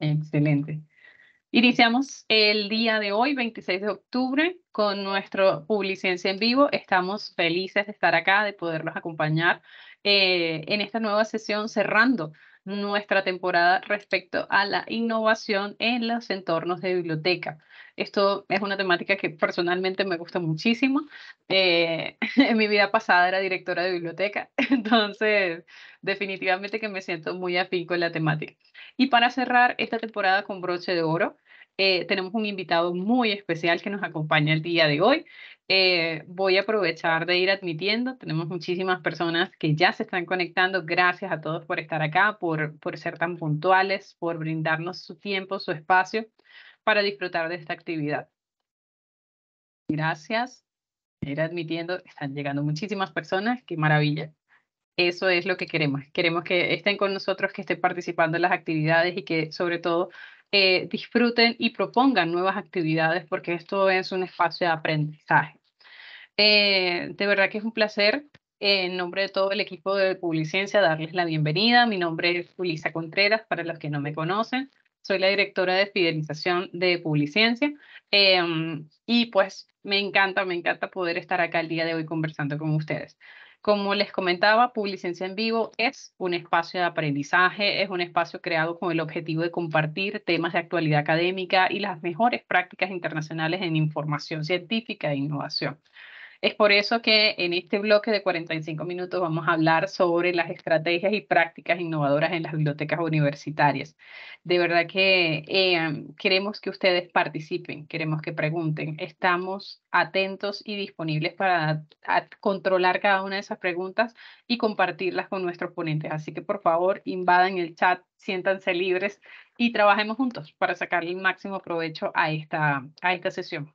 Excelente. Iniciamos el día de hoy, 26 de octubre, con nuestro Publicencia en vivo. Estamos felices de estar acá, de poderlos acompañar eh, en esta nueva sesión cerrando nuestra temporada respecto a la innovación en los entornos de biblioteca. Esto es una temática que personalmente me gusta muchísimo. Eh, en mi vida pasada era directora de biblioteca, entonces definitivamente que me siento muy afín con la temática. Y para cerrar esta temporada con broche de oro, eh, tenemos un invitado muy especial que nos acompaña el día de hoy. Eh, voy a aprovechar de ir admitiendo, tenemos muchísimas personas que ya se están conectando. Gracias a todos por estar acá, por, por ser tan puntuales, por brindarnos su tiempo, su espacio para disfrutar de esta actividad. Gracias. Ir admitiendo, están llegando muchísimas personas, qué maravilla. Eso es lo que queremos. Queremos que estén con nosotros, que estén participando en las actividades y que sobre todo eh, disfruten y propongan nuevas actividades porque esto es un espacio de aprendizaje. Eh, de verdad que es un placer eh, en nombre de todo el equipo de Publiciencia, darles la bienvenida. Mi nombre es Ulisa Contreras, para los que no me conocen. Soy la directora de fidelización de Publiciencia em, y pues me encanta, me encanta poder estar acá el día de hoy conversando con ustedes. Como les comentaba, Publicencia en Vivo es un espacio de aprendizaje, es un espacio creado con el objetivo de compartir temas de actualidad académica y las mejores prácticas internacionales en información científica e innovación. Es por eso que en este bloque de 45 minutos vamos a hablar sobre las estrategias y prácticas innovadoras en las bibliotecas universitarias. De verdad que eh, queremos que ustedes participen, queremos que pregunten. Estamos atentos y disponibles para controlar cada una de esas preguntas y compartirlas con nuestros ponentes. Así que por favor invadan el chat, siéntanse libres y trabajemos juntos para sacarle el máximo provecho a esta, a esta sesión.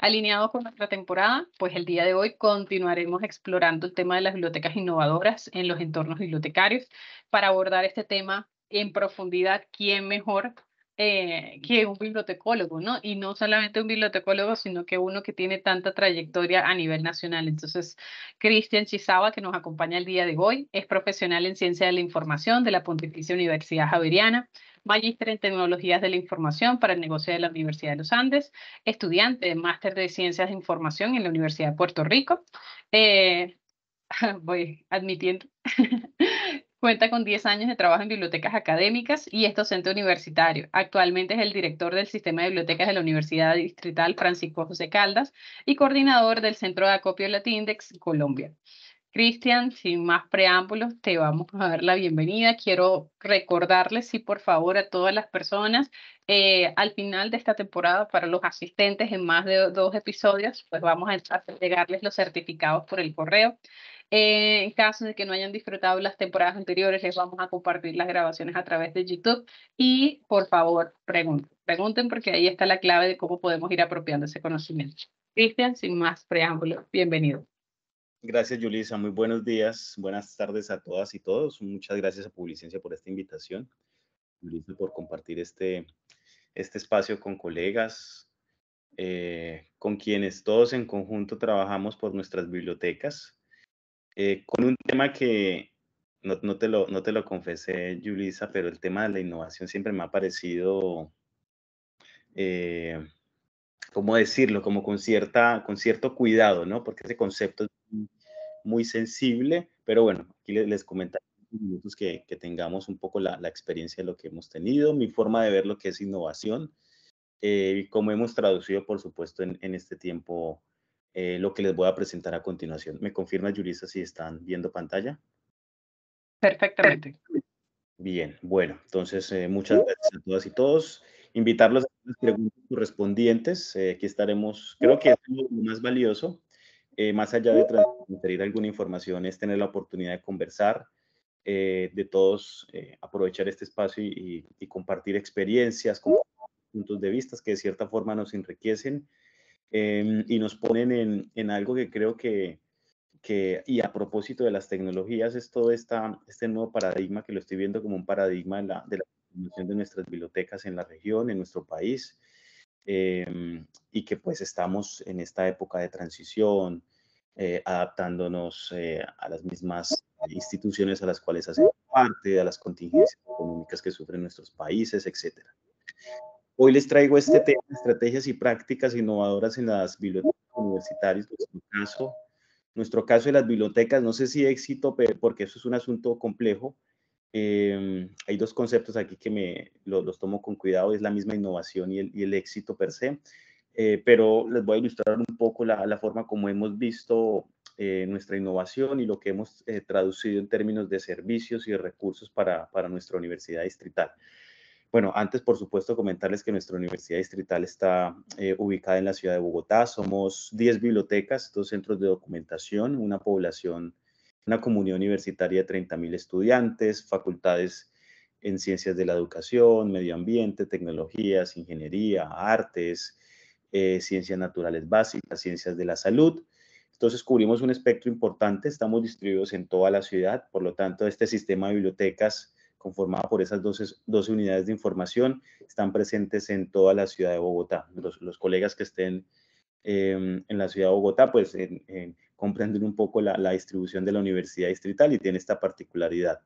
Alineado con nuestra temporada, pues el día de hoy continuaremos explorando el tema de las bibliotecas innovadoras en los entornos bibliotecarios. Para abordar este tema en profundidad, ¿quién mejor eh, que es un bibliotecólogo, ¿no? Y no solamente un bibliotecólogo, sino que uno que tiene tanta trayectoria a nivel nacional. Entonces, Cristian Chizaba, que nos acompaña el día de hoy, es profesional en ciencia de la información de la Pontificia Universidad Javeriana magíster en Tecnologías de la Información para el negocio de la Universidad de los Andes, estudiante de máster de Ciencias de Información en la Universidad de Puerto Rico. Eh, voy admitiendo, Cuenta con 10 años de trabajo en bibliotecas académicas y es docente universitario. Actualmente es el director del Sistema de Bibliotecas de la Universidad Distrital Francisco José Caldas y coordinador del Centro de Acopio Latíndex Colombia. Cristian, sin más preámbulos, te vamos a dar la bienvenida. Quiero recordarles, sí, por favor, a todas las personas, eh, al final de esta temporada, para los asistentes en más de dos episodios, pues vamos a entregarles los certificados por el correo. Eh, en caso de que no hayan disfrutado las temporadas anteriores, les vamos a compartir las grabaciones a través de YouTube y, por favor, pregunten, pregunten porque ahí está la clave de cómo podemos ir apropiando ese conocimiento. Cristian, sin más preámbulos, bienvenido. Gracias, Julisa. Muy buenos días, buenas tardes a todas y todos. Muchas gracias a Publicencia por esta invitación. Julisa, por compartir este, este espacio con colegas, eh, con quienes todos en conjunto trabajamos por nuestras bibliotecas, eh, con un tema que no, te lo, no te lo confesé, Julisa, pero el tema de la innovación siempre me ha parecido eh, ¿cómo decirlo? Como con, cierta, con cierto cuidado, ¿no? Porque ese concepto es muy sensible, pero bueno, aquí les, les comentaré minutos que, tengamos un poco la, experiencia de lo que hemos tenido, mi forma de ver lo que es innovación eh, y cómo hemos traducido, por supuesto, en, este tiempo eh, lo que les voy a presentar a continuación. ¿Me confirma, Yurisa, si están viendo pantalla? Perfectamente. Bien, bueno, entonces eh, muchas gracias a todas y todos. Invitarlos las preguntas correspondientes. Eh, aquí estaremos, creo que es lo más valioso, eh, más allá de transferir alguna información, es tener la oportunidad de conversar, eh, de todos aprovechar este espacio y, compartir experiencias, puntos de vista que de cierta forma nos enriquecen em, y nos ponen en, algo que creo que, y a propósito de las tecnologías, es todo esta, este nuevo paradigma que lo estoy viendo como un paradigma la, de la de nuestras bibliotecas en la región, en nuestro país, em, y que pues estamos en esta época de transición, eh, adaptándonos eh, a las mismas instituciones a las cuales hacemos parte, a las contingencias económicas que sufren nuestros países, etc. Hoy les traigo este tema, estrategias y prácticas innovadoras en las bibliotecas universitarias, pues, nuestro caso, nuestro de las bibliotecas, no sé si éxito, porque eso es un asunto complejo, Em, hay dos conceptos aquí que me los tomo con cuidado, es la misma innovación y el, éxito per se, eh, pero les voy a ilustrar un poco la, forma como hemos visto eh, nuestra innovación y lo que hemos eh, traducido en términos de servicios y recursos para, para nuestra universidad distrital. Bueno, antes, por supuesto, comentarles que nuestra Universidad Distrital está ubicada en la ciudad de Bogotá. Somos 10 bibliotecas, dos centros de documentación, una población una comunidad universitaria de 30.000 estudiantes, facultades en ciencias de la educación, medio ambiente, tecnologías, ingeniería, artes, eh, ciencias naturales básicas, ciencias de la salud. Entonces cubrimos un espectro importante, estamos distribuidos en toda la ciudad, por lo tanto este sistema de bibliotecas conformado por esas 12, 12 unidades de información están presentes en toda la ciudad de Bogotá. Los, colegas que estén em, en la ciudad de Bogotá, pues en, Comprender un poco la, la distribución de la universidad distrital y tiene esta particularidad.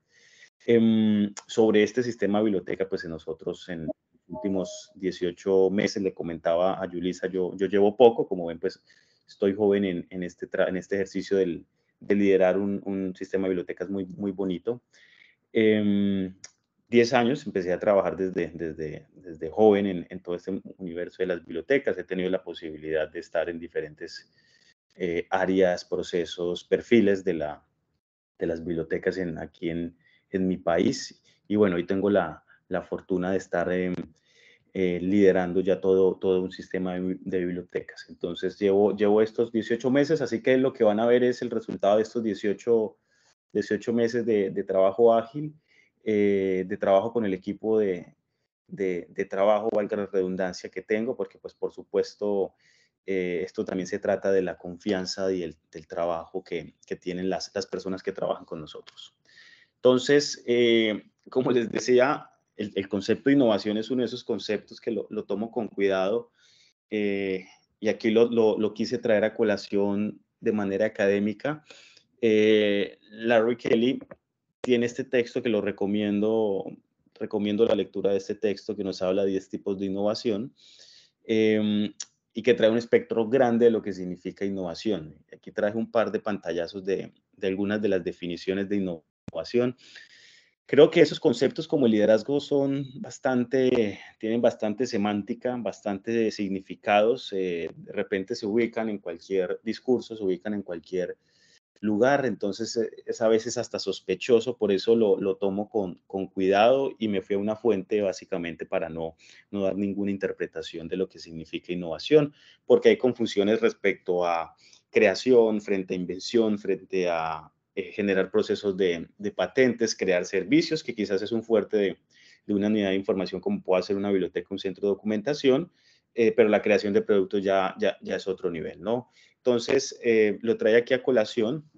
Em, sobre este sistema de biblioteca, pues en nosotros en los últimos 18 meses, le comentaba a Yulisa, yo, yo llevo poco, como ven, pues estoy joven en, en este, en este ejercicio del, de liderar un, un, sistema de bibliotecas muy, muy bonito. Eh, em, 10 años empecé a trabajar desde, desde, desde joven en, en, todo este universo de las bibliotecas. He tenido la posibilidad de estar en diferentes eh, áreas, procesos, perfiles de, la, de las bibliotecas en, aquí en, en mi país. Y bueno, hoy tengo la, la fortuna de estar em, eh, liderando ya todo, todo un sistema de, bibliotecas. Entonces, llevo, llevo estos 18 meses, así que lo que van a ver es el resultado de estos 18, 18 meses de, de trabajo ágil, eh, de trabajo con el equipo de, de, trabajo, valga la redundancia que tengo, porque pues por supuesto eh, esto también se trata de la confianza y el, del trabajo que, tienen las, personas que trabajan con nosotros. Entonces, eh, como les decía, el, concepto de innovación es uno de esos conceptos que lo, tomo con cuidado eh, y aquí lo, quise traer a colación de manera académica. Larry Kelly tiene este texto que lo recomiendo, recomiendo la lectura de este texto que nos habla de 10 tipos de innovación. Em, y que trae un espectro grande de lo que significa innovación. Aquí traje un par de pantallazos de, algunas de las definiciones de innovación. Creo que esos conceptos como el liderazgo son bastante, tienen bastante semántica, bastante significados, eh, de repente se ubican en cualquier discurso, se ubican en cualquier lugar, entonces eh, es a veces hasta sospechoso, por eso lo, tomo con, con, cuidado y me fui a una fuente básicamente para no, no dar ninguna interpretación de lo que significa innovación, porque hay confusiones respecto a creación, frente a invención, frente a eh, generar procesos de, de, patentes, crear servicios, que quizás es un fuerte de, una unidad de información como puede ser una biblioteca, un centro de documentación, eh, pero la creación de productos ya, ya, ya es otro nivel, ¿no? Entonces, eh, lo trae aquí a colación.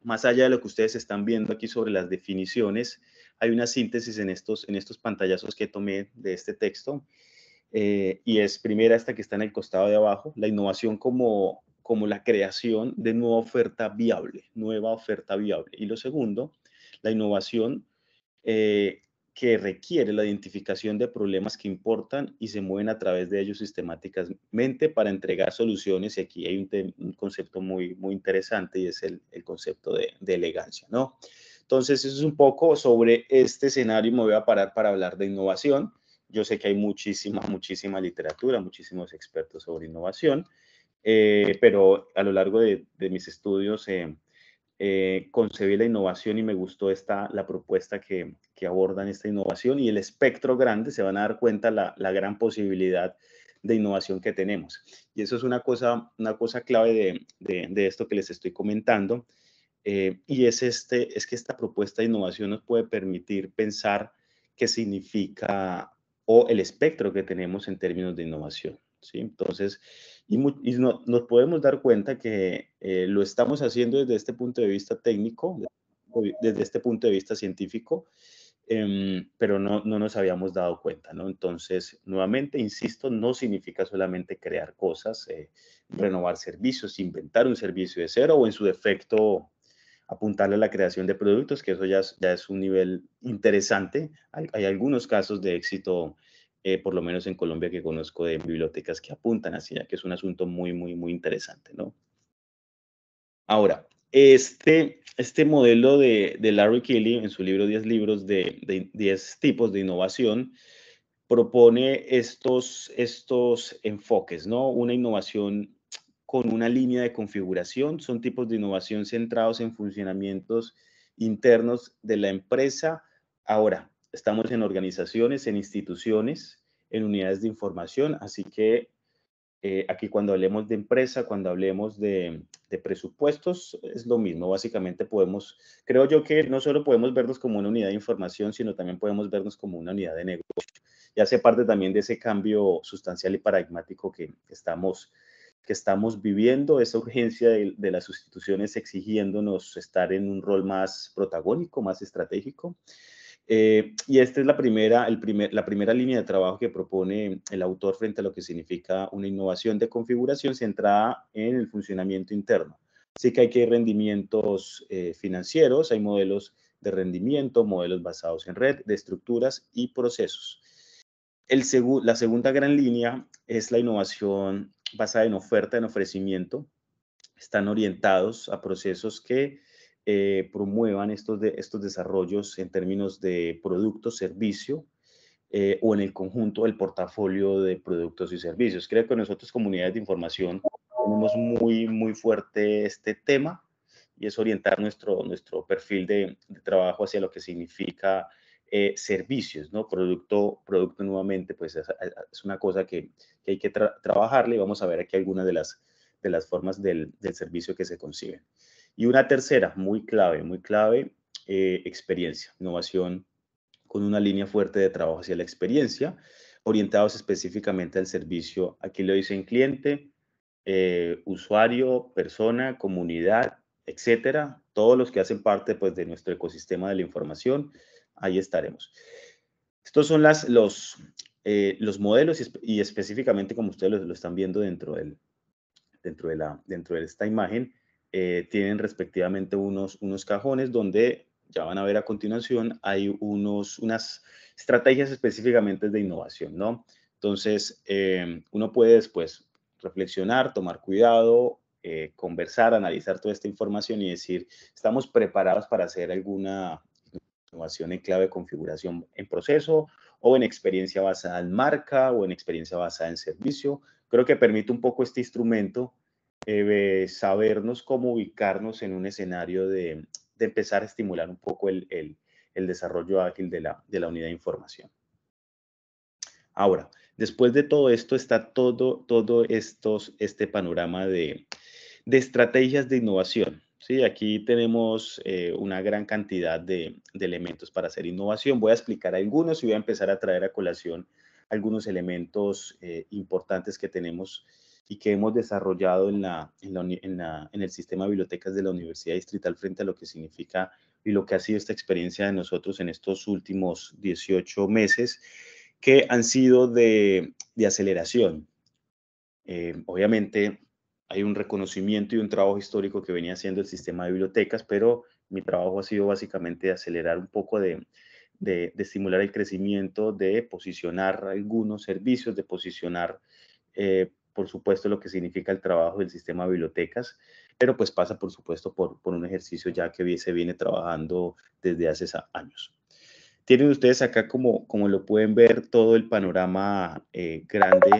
Más allá de lo que ustedes están viendo aquí sobre las definiciones, hay una síntesis en estos, en estos pantallazos que tomé de este texto. Eh, y es primera esta que está en el costado de abajo, la innovación como, como la creación de nueva oferta viable, nueva oferta viable. Y lo segundo, la innovación eh, que requiere la identificación de problemas que importan y se mueven a través de ellos sistemáticamente para entregar soluciones. Y aquí hay un, concepto muy, muy interesante y es el, concepto de, elegancia, ¿no? Entonces, eso es un poco sobre este escenario y me voy a parar para hablar de innovación. Yo sé que hay muchísima, muchísima literatura, muchísimos expertos sobre innovación, eh, pero a lo largo de, mis estudios eh, eh, concebí la innovación y me gustó esta, la propuesta que, que abordan esta innovación y el espectro grande, se van a dar cuenta la, la gran posibilidad de innovación que tenemos. Y eso es una cosa, una cosa clave de, de, esto que les estoy comentando. Eh, y es, este, es que esta propuesta de innovación nos puede permitir pensar qué significa o el espectro que tenemos en términos de innovación. ¿sí? Entonces, y, nos podemos dar cuenta que eh, lo estamos haciendo desde este punto de vista técnico, desde este punto de vista científico, Em, pero no, no nos habíamos dado cuenta, ¿no? Entonces, nuevamente, insisto, no significa solamente crear cosas, eh, renovar servicios, inventar un servicio de cero o en su defecto apuntarle a la creación de productos, que eso ya es, ya es un nivel interesante. Hay, algunos casos de éxito, eh, por lo menos en Colombia, que conozco de bibliotecas que apuntan hacia, que es un asunto muy, muy, muy interesante, ¿no? Ahora, este, este modelo de, Larry Kelly en su libro 10 libros de, 10 tipos de innovación propone estos, estos enfoques, ¿no? Una innovación con una línea de configuración, son tipos de innovación centrados en funcionamientos internos de la empresa. Ahora, estamos en organizaciones, en instituciones, en unidades de información, así que eh, aquí cuando hablemos de empresa, cuando hablemos de, presupuestos, es lo mismo. Básicamente podemos, creo yo que no solo podemos vernos como una unidad de información, sino también podemos vernos como una unidad de negocio. Y hace parte también de ese cambio sustancial y paradigmático que estamos, que estamos viviendo, esa urgencia de, de las sustituciones exigiéndonos estar en un rol más protagónico, más estratégico. Eh, y esta es la primera, la primera línea de trabajo que propone el autor frente a lo que significa una innovación de configuración centrada en el funcionamiento interno. Así que hay que rendimientos eh, financieros, hay modelos de rendimiento, modelos basados en red, de estructuras y procesos. la segunda gran línea es la innovación basada en oferta, en ofrecimiento. Están orientados a procesos que eh, promuevan estos, de, estos desarrollos en términos de producto, servicio eh, o en el conjunto del portafolio de productos y servicios. Creo que nosotros, comunidades de información, tenemos muy, muy fuerte este tema y es orientar nuestro, nuestro perfil de, trabajo hacia lo que significa eh, servicios, ¿no? Producto, producto nuevamente, pues es, una cosa que, que hay que trabajarle y vamos a ver aquí algunas de las, de las formas del, del servicio que se conciben. Y una tercera, muy clave, muy clave, eh, experiencia, innovación con una línea fuerte de trabajo hacia la experiencia, orientados específicamente al servicio. Aquí lo dicen cliente, eh, usuario, persona, comunidad, etcétera, todos los que hacen parte pues, de nuestro ecosistema de la información, ahí estaremos. Estos son las, los, eh, los modelos y, específicamente como ustedes lo, lo están viendo dentro, del, dentro, de la, dentro de esta imagen, eh, tienen respectivamente unos, unos cajones donde ya van a ver a continuación, hay unos, unas estrategias específicamente de innovación, ¿no? Entonces, eh, uno puede después reflexionar, tomar cuidado, eh, conversar, analizar toda esta información y decir, estamos preparados para hacer alguna innovación en clave de configuración en proceso o en experiencia basada en marca o en experiencia basada en servicio. Creo que permite un poco este instrumento eh, sabernos cómo ubicarnos en un escenario de, empezar a estimular un poco el, desarrollo ágil de la, unidad de información. Ahora, después de todo esto está todo, todo estos, este panorama de, estrategias de innovación. ¿sí? Aquí tenemos eh, una gran cantidad de, elementos para hacer innovación. Voy a explicar algunos y voy a empezar a traer a colación algunos elementos eh, importantes que tenemos y que hemos desarrollado en, la, en, la, en, el sistema de bibliotecas de la Universidad Distrital frente a lo que significa y lo que ha sido esta experiencia de nosotros en estos últimos 18 meses, que han sido de, de aceleración. Eh, obviamente hay un reconocimiento y un trabajo histórico que venía haciendo el sistema de bibliotecas, pero mi trabajo ha sido básicamente de acelerar un poco de, de, estimular el crecimiento, de posicionar algunos servicios, de posicionar eh, por supuesto, lo que significa el trabajo del sistema de bibliotecas, pero pues pasa, por supuesto, por, un ejercicio ya que se viene trabajando desde hace años. Tienen ustedes acá, como, como lo pueden ver, todo el panorama eh, grande,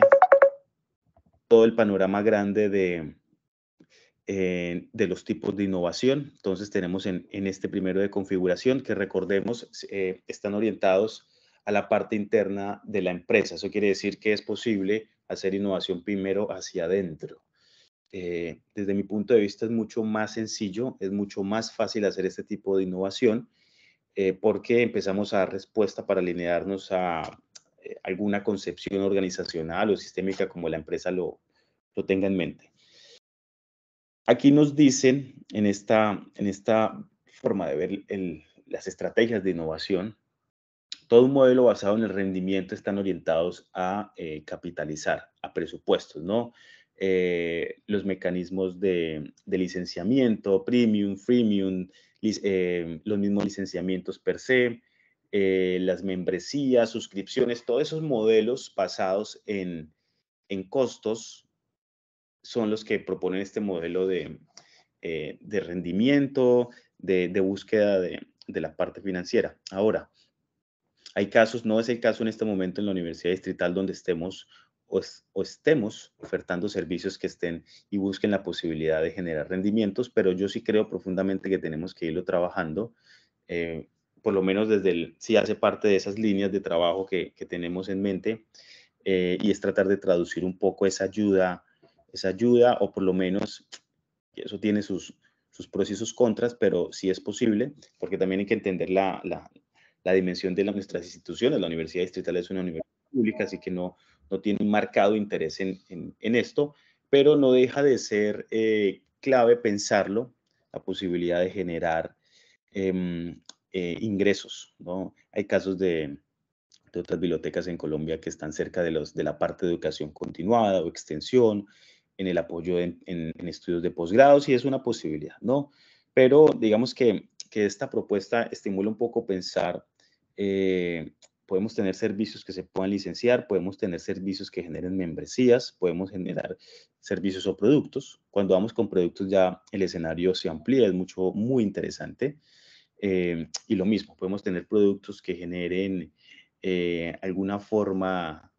todo el panorama grande de, eh, de los tipos de innovación. Entonces tenemos en, este primero de configuración que recordemos eh, están orientados a la parte interna de la empresa. Eso quiere decir que es posible hacer innovación primero hacia adentro. Eh, desde mi punto de vista es mucho más sencillo, es mucho más fácil hacer este tipo de innovación eh, porque empezamos a dar respuesta para alinearnos a eh, alguna concepción organizacional o sistémica como la empresa lo, lo tenga en mente. Aquí nos dicen en esta, en esta forma de ver las estrategias de innovación, todo un modelo basado en el rendimiento están orientados a eh, capitalizar, a presupuestos, ¿no? Eh, los mecanismos de, licenciamiento, premium, freemium, eh, los mismos licenciamientos per se, las membresías, suscripciones, todos esos modelos basados en, costos son los que proponen este modelo de, rendimiento, de, de búsqueda de la parte financiera. Ahora, hay casos, no es el caso en este momento en la Universidad Distrital donde estemos o, estemos ofertando servicios que estén y busquen la posibilidad de generar rendimientos, pero yo sí creo profundamente que tenemos que irlo trabajando, eh, por lo menos desde el, si hace parte de esas líneas de trabajo que, tenemos en mente, eh, y es tratar de traducir un poco esa ayuda, esa ayuda, o por lo menos, eso tiene sus, sus pros y sus contras, pero sí es posible, porque también hay que entender la, la dimensión de nuestras instituciones. La Universidad Distrital es una universidad pública, así que no, no tiene un marcado interés en, en, esto, pero no deja de ser eh, clave pensarlo, la posibilidad de generar em, eh, ingresos. ¿no? Hay casos de, otras bibliotecas en Colombia que están cerca de, los, de la parte de educación continuada o extensión, en el apoyo en, estudios de posgrados, y es una posibilidad, ¿no? Pero digamos que, que esta propuesta estimula un poco pensar eh, podemos tener servicios que se puedan licenciar, podemos tener servicios que generen membresías, podemos generar servicios o productos. Cuando vamos con productos ya el escenario se amplía, es mucho, muy interesante. Eh, y lo mismo, podemos tener productos que generen eh, alguna forma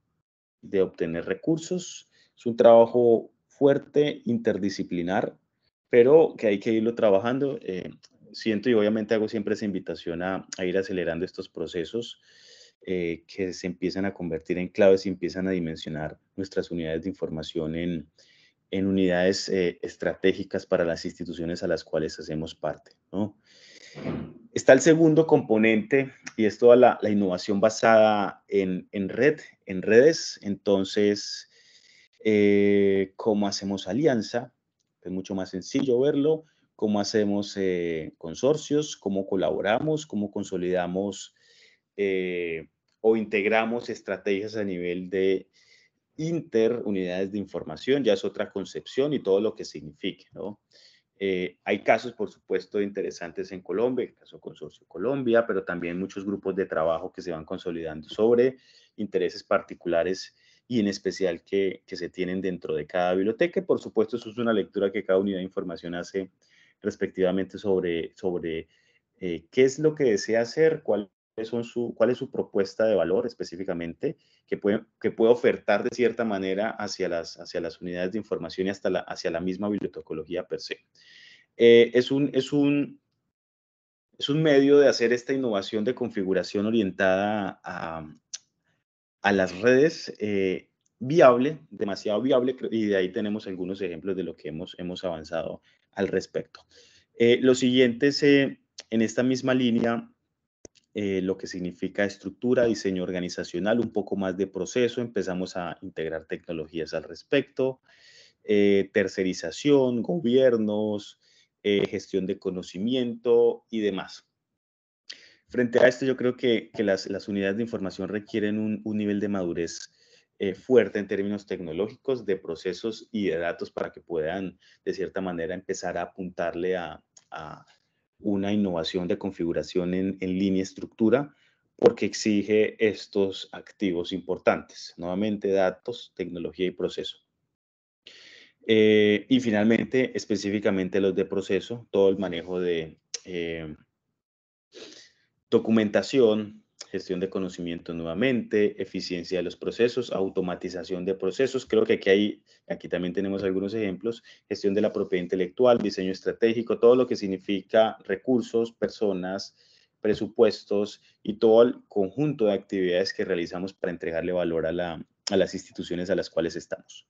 de obtener recursos. Es un trabajo fuerte, interdisciplinar, pero que hay que irlo trabajando. Eh, siento y obviamente hago siempre esa invitación a, ir acelerando estos procesos eh, que se empiezan a convertir en claves y empiezan a dimensionar nuestras unidades de información en, unidades eh, estratégicas para las instituciones a las cuales hacemos parte. Está el segundo componente y es toda la, innovación basada en, red, en redes. Entonces, eh, ¿cómo hacemos alianza? Es mucho más sencillo verlo cómo hacemos eh, consorcios, cómo colaboramos, cómo consolidamos eh, o integramos estrategias a nivel de interunidades de información, ya es otra concepción y todo lo que signifique, ¿no? Eh, hay casos, por supuesto, interesantes en Colombia, el caso Consorcio Colombia, pero también muchos grupos de trabajo que se van consolidando sobre intereses particulares y en especial que, que se tienen dentro de cada biblioteca. Por supuesto, eso es una lectura que cada unidad de información hace respectivamente sobre, sobre eh, qué es lo que desea hacer, cuál, son su, cuál es su propuesta de valor específicamente, que puede, que puede ofertar de cierta manera hacia las, hacia las unidades de información y hasta la, hacia la misma bibliotecología per se. Eh, es, un, es, un, es un medio de hacer esta innovación de configuración orientada a, a las redes eh, viable, demasiado viable, y de ahí tenemos algunos ejemplos de lo que hemos, hemos avanzado al respecto. Eh, lo siguiente es, eh, en esta misma línea, eh, lo que significa estructura, diseño organizacional, un poco más de proceso, empezamos a integrar tecnologías al respecto, tercerización, gobiernos, gestión de conocimiento y demás. Frente a esto, yo creo que, las, unidades de información requieren un, un nivel de madurez eh, fuerte en términos tecnológicos, de procesos y de datos para que puedan, de cierta manera, empezar a apuntarle a, una innovación de configuración en, línea estructura porque exige estos activos importantes, nuevamente datos, tecnología y proceso. Eh, y finalmente, específicamente los de proceso, todo el manejo de eh, documentación, gestión de conocimiento nuevamente, eficiencia de los procesos, automatización de procesos. Creo que aquí, aquí también tenemos algunos ejemplos, gestión de la propiedad intelectual, diseño estratégico, todo lo que significa recursos, personas, presupuestos y todo el conjunto de actividades que realizamos para entregarle valor a, a las instituciones a las cuales estamos.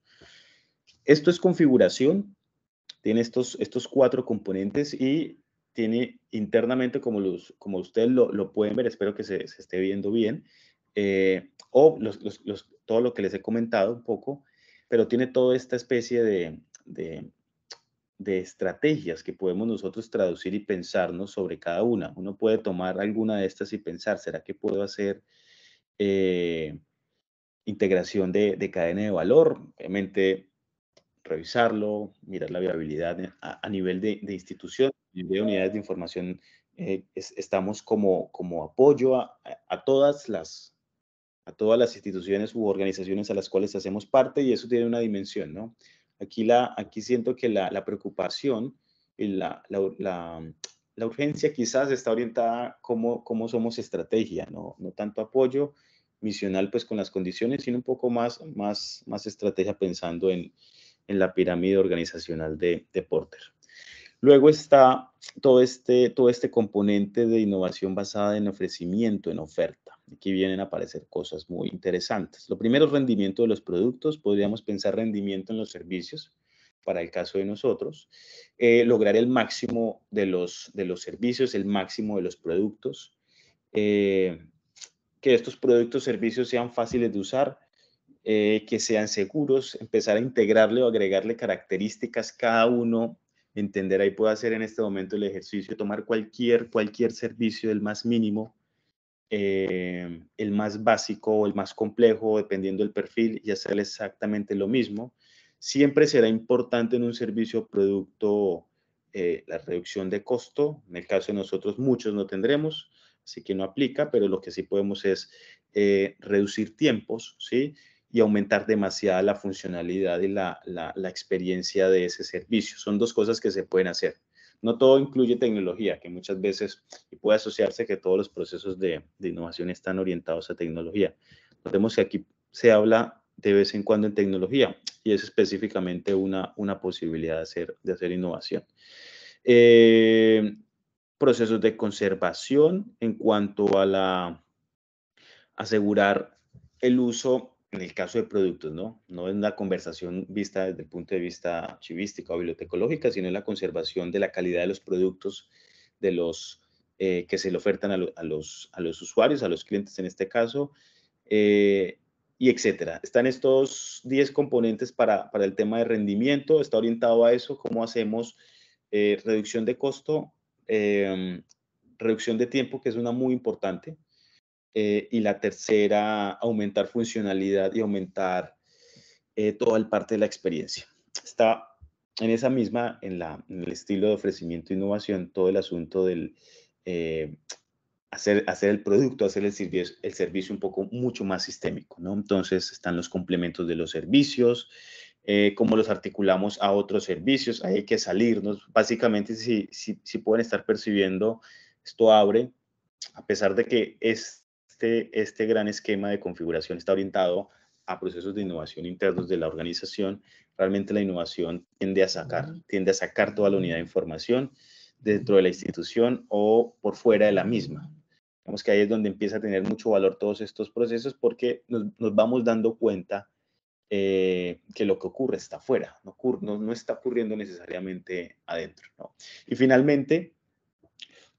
Esto es configuración, tiene estos, estos cuatro componentes y tiene internamente, como, como ustedes lo, pueden ver, espero que se, esté viendo bien, eh, o todo lo que les he comentado un poco, pero tiene toda esta especie de, estrategias que podemos nosotros traducir y pensarnos sobre cada una. Uno puede tomar alguna de estas y pensar, ¿será que puedo hacer eh, integración de, de cadena de valor? Obviamente revisarlo, mirar la viabilidad eh, a, nivel de, de institución, de unidades de información. Eh, estamos como, como apoyo a, a, todas las, a todas las instituciones u organizaciones a las cuales hacemos parte y eso tiene una dimensión, ¿no? Aquí, la, aquí siento que la, la preocupación y la, la, la, urgencia quizás está orientada como como somos estrategia, ¿no? no tanto apoyo misional pues con las condiciones, sino un poco más, más, más estrategia pensando en, en la pirámide organizacional de, de Porter. Luego está todo este, todo este componente de innovación basada en ofrecimiento, en oferta. Aquí vienen a aparecer cosas muy interesantes. Lo primero, rendimiento de los productos. Podríamos pensar rendimiento en los servicios, para el caso de nosotros. Eh, lograr el máximo de los, de los servicios, el máximo de los productos. Eh, que estos productos, servicios sean fáciles de usar, eh, que sean seguros, empezar a integrarle o agregarle características cada uno, entender ahí puedo hacer en este momento el ejercicio, tomar cualquier, cualquier servicio, el más mínimo, eh, el más básico o el más complejo, dependiendo del perfil, y hacer exactamente lo mismo. Siempre será importante en un servicio o producto eh, la reducción de costo. En el caso de nosotros, muchos no tendremos, así que no aplica, pero lo que sí podemos es reducir tiempos, ¿sí? y aumentar demasiada la funcionalidad y la, experiencia de ese servicio. Son dos cosas que se pueden hacer. No todo incluye tecnología, que muchas veces puede asociarse que todos los procesos de, innovación están orientados a tecnología. Notemos que aquí se habla de vez en cuando en tecnología y es específicamente una, una posibilidad de hacer, de hacer innovación. Eh, procesos de conservación en cuanto a la asegurar el uso en el caso de productos, ¿no? No es una conversación vista desde el punto de vista archivístico o bibliotecológica, sino en la conservación de la calidad de los productos de los eh, que se le ofertan a, los, a los usuarios, a los clientes en este caso, eh, y etcétera. Están estos 10 componentes para, el tema de rendimiento, está orientado a eso, cómo hacemos eh, reducción de costo, em, reducción de tiempo, que es una muy importante, eh, y la tercera, aumentar funcionalidad y aumentar eh, toda el parte de la experiencia. Está en esa misma, en, la, el estilo de ofrecimiento e innovación, todo el asunto del eh, hacer, hacer el producto, hacer el, servicio, el servicio un poco mucho más sistémico, ¿no? Entonces están los complementos de los servicios, cómo los articulamos a otros servicios, hay que salirnos. Básicamente, si, si, si pueden estar percibiendo, esto abre, a pesar de que es este, este, gran esquema de configuración está orientado a procesos de innovación internos de la organización, realmente la innovación tiende a sacar, tiende a sacar toda la unidad de información dentro de la institución o por fuera de la misma. Digamos que ahí es donde empieza a tener mucho valor todos estos procesos porque nos, vamos dando cuenta eh, que lo que ocurre está fuera no, no está ocurriendo necesariamente adentro. Y finalmente,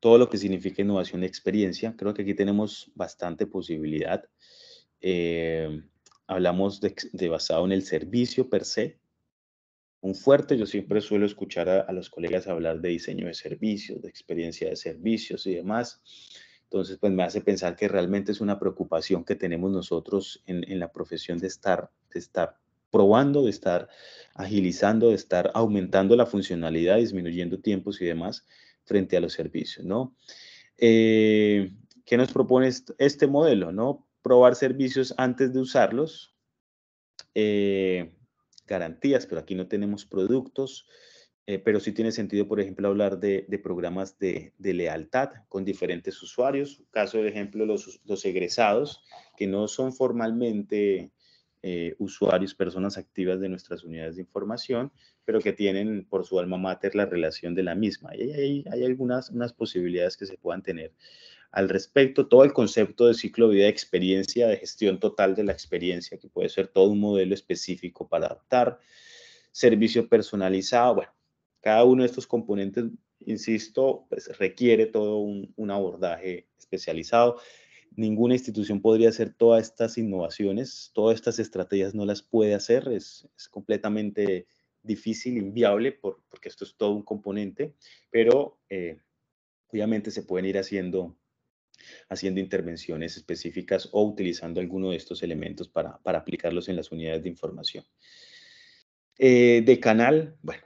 todo lo que significa innovación y experiencia. Creo que aquí tenemos bastante posibilidad. Eh, hablamos de, basado en el servicio per se. Un fuerte, yo siempre suelo escuchar a, los colegas hablar de diseño de servicios, de experiencia de servicios y demás. Entonces, pues me hace pensar que realmente es una preocupación que tenemos nosotros en, la profesión de estar, de estar probando, de estar agilizando, de estar aumentando la funcionalidad, disminuyendo tiempos y demás frente a los servicios, ¿no? Eh, ¿Qué nos propone este modelo, no? Probar servicios antes de usarlos, eh, garantías, pero aquí no tenemos productos, eh, pero sí tiene sentido, por ejemplo, hablar de, programas de, lealtad con diferentes usuarios. Caso, de ejemplo, los, egresados, que no son formalmente usuarios, personas activas de nuestras unidades de información, pero que tienen por su alma mater la relación de la misma. Y hay, hay algunas unas posibilidades que se puedan tener al respecto. Todo el concepto de ciclo de vida de experiencia, de gestión total de la experiencia, que puede ser todo un modelo específico para adaptar, servicio personalizado, bueno, cada uno de estos componentes, insisto, pues requiere todo un, un abordaje especializado ninguna institución podría hacer todas estas innovaciones, todas estas estrategias no las puede hacer, es, es completamente difícil, inviable, porque esto es todo un componente, pero eh, obviamente se pueden ir haciendo, haciendo intervenciones específicas o utilizando alguno de estos elementos para, para aplicarlos en las unidades de información. Eh, de canal, bueno,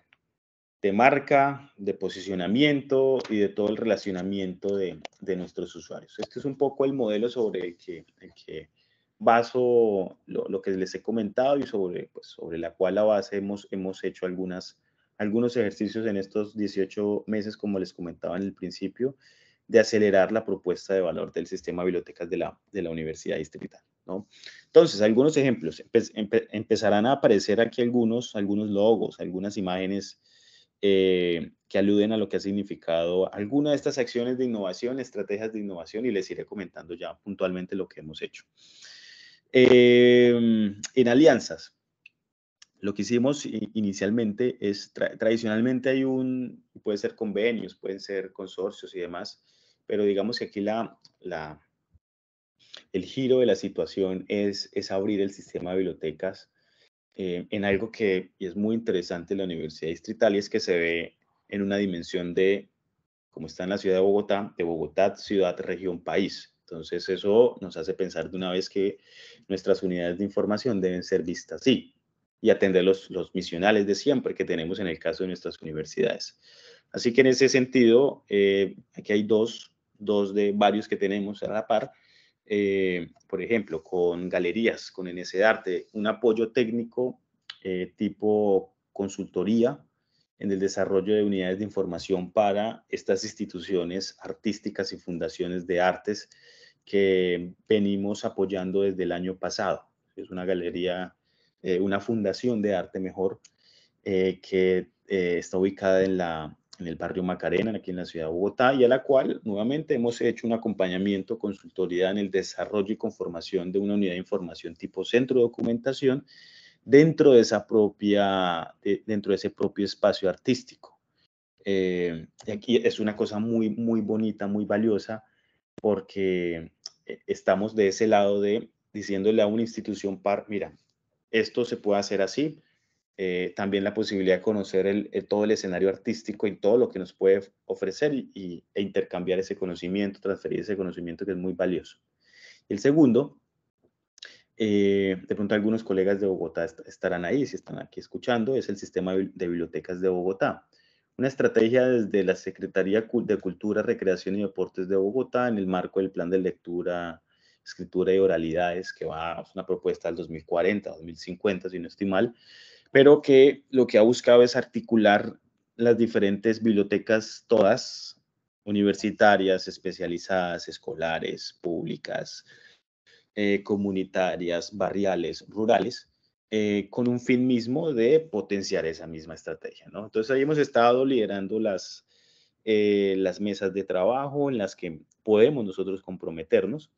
de marca, de posicionamiento y de todo el relacionamiento de, de, nuestros usuarios. Este es un poco el modelo sobre el que baso lo, que les he comentado y sobre, pues, sobre la cual la base hemos, hemos hecho algunas, algunos ejercicios en estos 18 meses, como les comentaba en el principio, de acelerar la propuesta de valor del sistema de bibliotecas de la, Universidad Distrital. ¿no? Entonces, algunos ejemplos. empezarán a aparecer aquí algunos, algunos logos, algunas imágenes eh, que aluden a lo que ha significado alguna de estas acciones de innovación, estrategias de innovación, y les iré comentando ya puntualmente lo que hemos hecho. Em, en alianzas, lo que hicimos inicialmente es, tradicionalmente hay un, puede ser convenios, pueden ser consorcios y demás, pero digamos que aquí la, la, el giro de la situación es, es abrir el sistema de bibliotecas eh, en algo que es muy interesante en la Universidad Distrital y es que se ve en una dimensión de, como está en la ciudad de Bogotá, de Bogotá, ciudad, región, país. Entonces eso nos hace pensar de una vez que nuestras unidades de información deben ser vistas, sí, y atender los, los misionales de siempre que tenemos en el caso de nuestras universidades. Así que en ese sentido, eh, aquí hay dos, dos de varios que tenemos a la par. Eh, por ejemplo, con galerías, con NS Arte, un apoyo técnico eh, tipo consultoría en el desarrollo de unidades de información para estas instituciones artísticas y fundaciones de artes que venimos apoyando desde el año pasado. Es una galería, eh, una fundación de arte mejor, eh, que eh, está ubicada en, la, en el barrio Macarena, aquí en la ciudad de Bogotá, y a la cual nuevamente hemos hecho un acompañamiento, consultoría en el desarrollo y conformación de una unidad de información tipo centro de documentación dentro de, esa propia, dentro de ese propio espacio artístico. y aquí es una cosa muy, muy bonita, muy valiosa, porque eh, estamos de ese lado de diciéndole a una institución par, mira, esto se puede hacer así. Eh, también la posibilidad de conocer eh, todo el escenario artístico y todo lo que nos puede ofrecer y, e intercambiar ese conocimiento, transferir ese conocimiento que es muy valioso. El segundo, de pronto algunos colegas de Bogotá estarán ahí, si están aquí escuchando, es el sistema de bibliotecas de Bogotá. Una estrategia desde la Secretaría de Cultura, Recreación y Deportes de Bogotá en el marco del plan de lectura, escritura y oralidades que va, ser una propuesta al 2040, 2050, si no estoy mal, pero que lo que ha buscado es articular las diferentes bibliotecas, todas universitarias, especializadas, escolares, públicas, eh, comunitarias, barriales, rurales, eh, con un fin mismo de potenciar esa misma estrategia, ¿no? Entonces ahí hemos estado liderando las, eh, las mesas de trabajo en las que podemos nosotros comprometernos.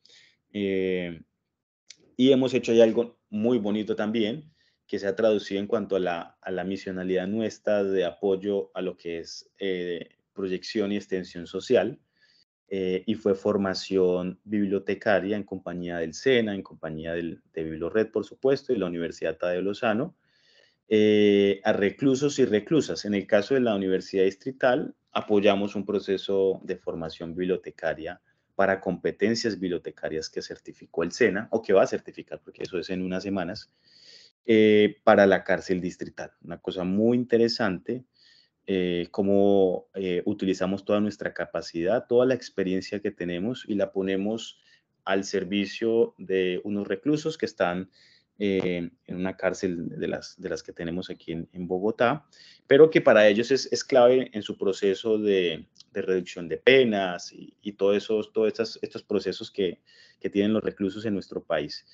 Eh, y hemos hecho ahí algo muy bonito también, que se ha traducido en cuanto a la, a la misionalidad nuestra de apoyo a lo que es proyección y extensión social. Eh, y fue formación bibliotecaria en compañía del SENA, en compañía del, de BibloRed, por supuesto, y la Universidad Tadeo Lozano, eh, a reclusos y reclusas. En el caso de la Universidad Distrital, apoyamos un proceso de formación bibliotecaria para competencias bibliotecarias que certificó el SENA, o que va a certificar, porque eso es en unas semanas, eh, para la cárcel distrital. Una cosa muy interesante eh, cómo eh, utilizamos toda nuestra capacidad, toda la experiencia que tenemos y la ponemos al servicio de unos reclusos que están eh, en una cárcel de las, de las que tenemos aquí en, Bogotá, pero que para ellos es, clave en su proceso de, reducción de penas y, todos esos estos, estos procesos que, tienen los reclusos en nuestro país.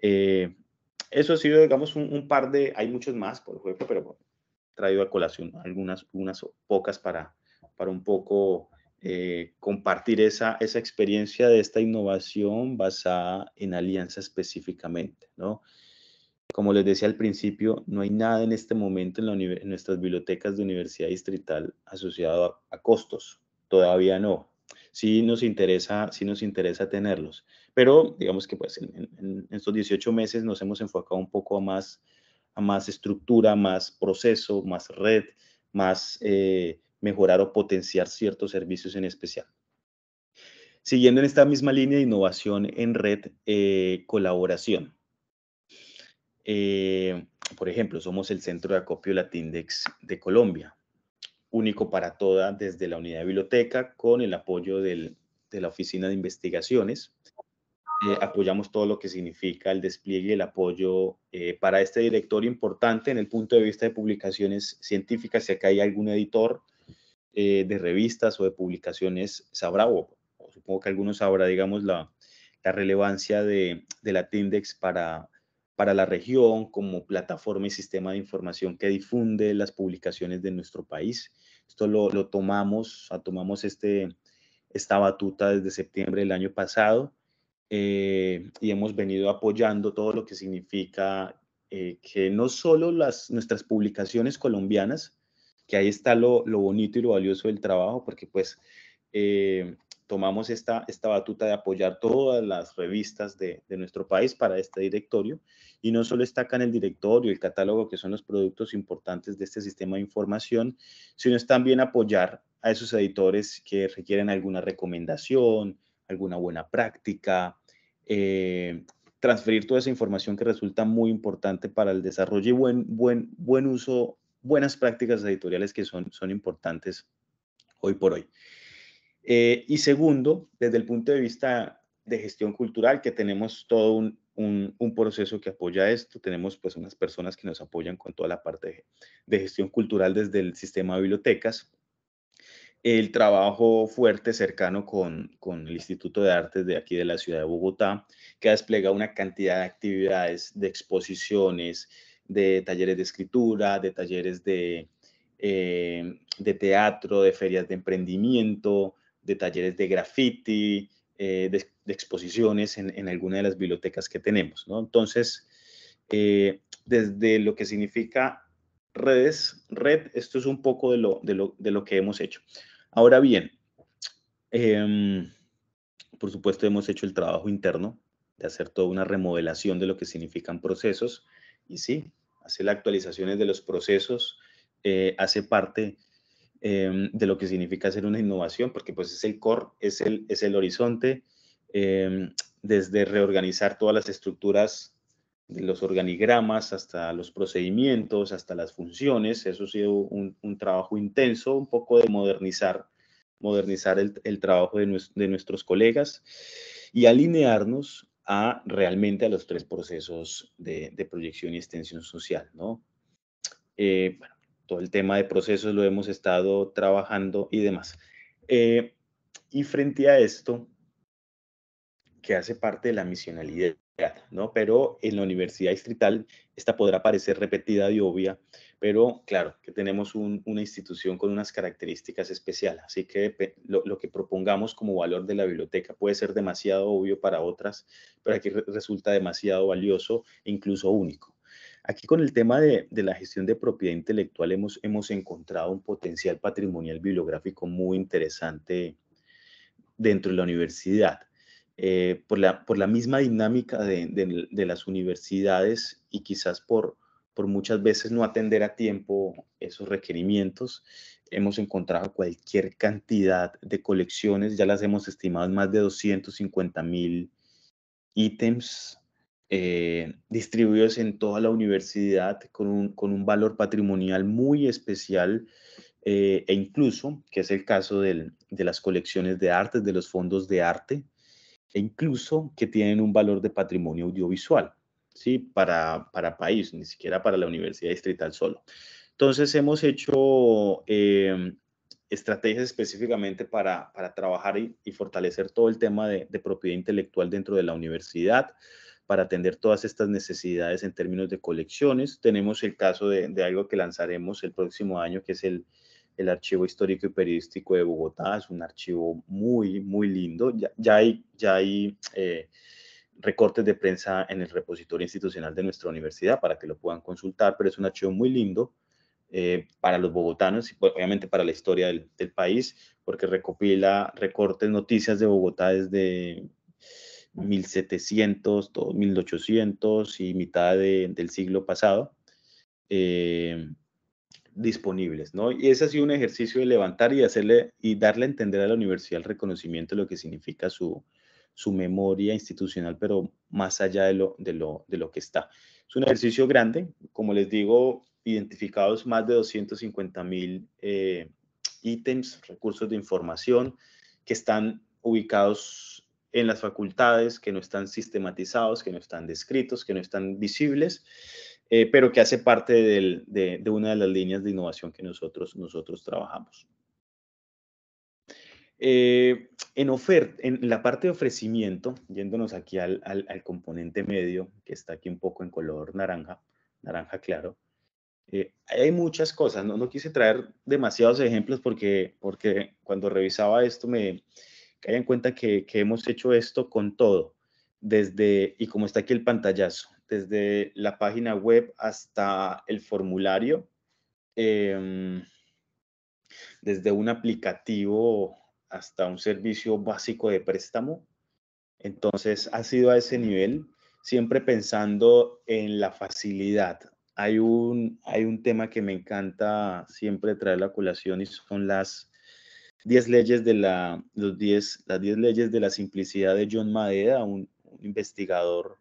eso ha sido, digamos, un, par de, hay muchos más, por ejemplo, pero traído a colación algunas unas pocas para, para un poco eh, compartir esa, esa experiencia de esta innovación basada en alianza específicamente, ¿no? Como les decía al principio, no hay nada en este momento en, nuestras bibliotecas de universidad distrital asociado a, costos. Todavía no, sí nos interesa, nos interesa tenerlos. Pero digamos que pues en, estos 18 meses nos hemos enfocado un poco más más estructura, más proceso, más red, más eh, mejorar o potenciar ciertos servicios en especial. Siguiendo en esta misma línea de innovación en red, eh, colaboración. Eh, por ejemplo, somos el centro de acopio Latindex de Colombia, único para toda desde la unidad de biblioteca con el apoyo de la Oficina de Investigaciones eh, apoyamos todo lo que significa el despliegue y el apoyo eh, para este directorio importante en el punto de vista de publicaciones científicas. Si acá hay algún editor eh, de revistas o de publicaciones, sabrá, o, supongo que algunos sabrá, digamos, la, relevancia de, la Tindex para, para la región como plataforma y sistema de información que difunde las publicaciones de nuestro país. Esto lo, lo tomamos, tomamos este, esta batuta desde septiembre del año pasado eh, y hemos venido apoyando todo lo que significa eh, que no solo las, nuestras publicaciones colombianas, que ahí está lo, bonito y lo valioso del trabajo, porque pues eh, tomamos esta, esta batuta de apoyar todas las revistas de, nuestro país para este directorio, y no solo está en el directorio, el catálogo, que son los productos importantes de este sistema de información, sino también apoyar a esos editores que requieren alguna recomendación, alguna buena práctica, eh, transferir toda esa información que resulta muy importante para el desarrollo y buen, buen, buen uso, buenas prácticas editoriales que son, son importantes hoy por hoy. Eh, y segundo, desde el punto de vista de gestión cultural, que tenemos todo un, un, proceso que apoya esto, tenemos pues unas personas que nos apoyan con toda la parte de, de gestión cultural desde el sistema de bibliotecas, el trabajo fuerte cercano con, el Instituto de Artes de aquí de la ciudad de Bogotá, que ha desplegado una cantidad de actividades, de exposiciones, de talleres de escritura, de talleres de, eh, de teatro, de ferias de emprendimiento, de talleres de graffiti, eh, de, exposiciones en, en, alguna de las bibliotecas que tenemos. Entonces, eh, desde lo que significa redes, red, esto es un poco de lo, de lo, de lo que hemos hecho. Ahora bien, em, por supuesto hemos hecho el trabajo interno de hacer toda una remodelación de lo que significan procesos y sí, hacer las actualizaciones de los procesos eh, hace parte em, de lo que significa hacer una innovación porque pues es el core, es el, es el horizonte, em, desde reorganizar todas las estructuras los organigramas, hasta los procedimientos, hasta las funciones. Eso ha sido un, trabajo intenso, un poco de modernizar, modernizar el, trabajo de, nuestros colegas y alinearnos a realmente a los tres procesos de, proyección y extensión social, ¿no? Eh, todo el tema de procesos lo hemos estado trabajando y demás. Eh, y frente a esto, que hace parte de la misionalidad, pero en la universidad distrital esta podrá parecer repetida y obvia, pero claro, que tenemos una institución con unas características especiales, así que lo, que propongamos como valor de la biblioteca puede ser demasiado obvio para otras, pero aquí resulta demasiado valioso e incluso único. Aquí con el tema de, la gestión de propiedad intelectual hemos, hemos encontrado un potencial patrimonial bibliográfico muy interesante dentro de la universidad eh, por, la, misma dinámica de, las universidades y quizás por, muchas veces no atender a tiempo esos requerimientos, hemos encontrado cualquier cantidad de colecciones, ya las hemos estimado más de 250 mil ítems eh, distribuidos en toda la universidad con un, valor patrimonial muy especial eh, e incluso, que es el caso de las colecciones de arte, de los fondos de arte, e incluso que tienen un valor de patrimonio audiovisual, ¿sí? Para, para país, ni siquiera para la Universidad Distrital solo. Entonces hemos hecho em, estrategias específicamente para, para trabajar y, fortalecer todo el tema de, propiedad intelectual dentro de la universidad para atender todas estas necesidades en términos de colecciones. Tenemos el caso de, algo que lanzaremos el próximo año, que es el, el Archivo Histórico y Periodístico de Bogotá. Es un archivo muy, muy lindo. Ya, hay, ya hay eh, recortes de prensa en el repositorio institucional de nuestra universidad para que lo puedan consultar, pero es un archivo muy lindo. Eh, para los bogotanos y pues, obviamente para la historia del, país, porque recopila recortes, noticias de Bogotá desde 1700, 1800 y mitad del siglo pasado. Eh, disponibles, ¿no? Y ese ha sido un ejercicio de levantar y hacerle y darle a entender a la universidad el reconocimiento de lo que significa su, su memoria institucional, pero más allá de lo, lo, de lo que está. Es un ejercicio grande, como les digo, identificados más de 250 mil eh, ítems, recursos de información que están ubicados en las facultades, que no están sistematizados, que no están descritos, que no están visibles eh, pero que hace parte de, una de las líneas de innovación que nosotros, nosotros trabajamos. Eh, en, en la parte de ofrecimiento, yéndonos aquí al, componente medio, que está aquí un poco en color naranja, naranja claro, eh, hay muchas cosas. No, no quise traer demasiados ejemplos porque, porque cuando revisaba esto me caía en cuenta que hemos hecho esto con todo desde, y como está aquí el pantallazo, desde la página web hasta el formulario, em, desde un aplicativo hasta un servicio básico de préstamo. Entonces, ha sido a ese nivel, siempre pensando en la facilidad. Hay un, hay un tema que me encanta siempre traer la colación y son las 10 leyes de la, los 10, las 10 leyes de la simplicidad de John Madera, un, investigador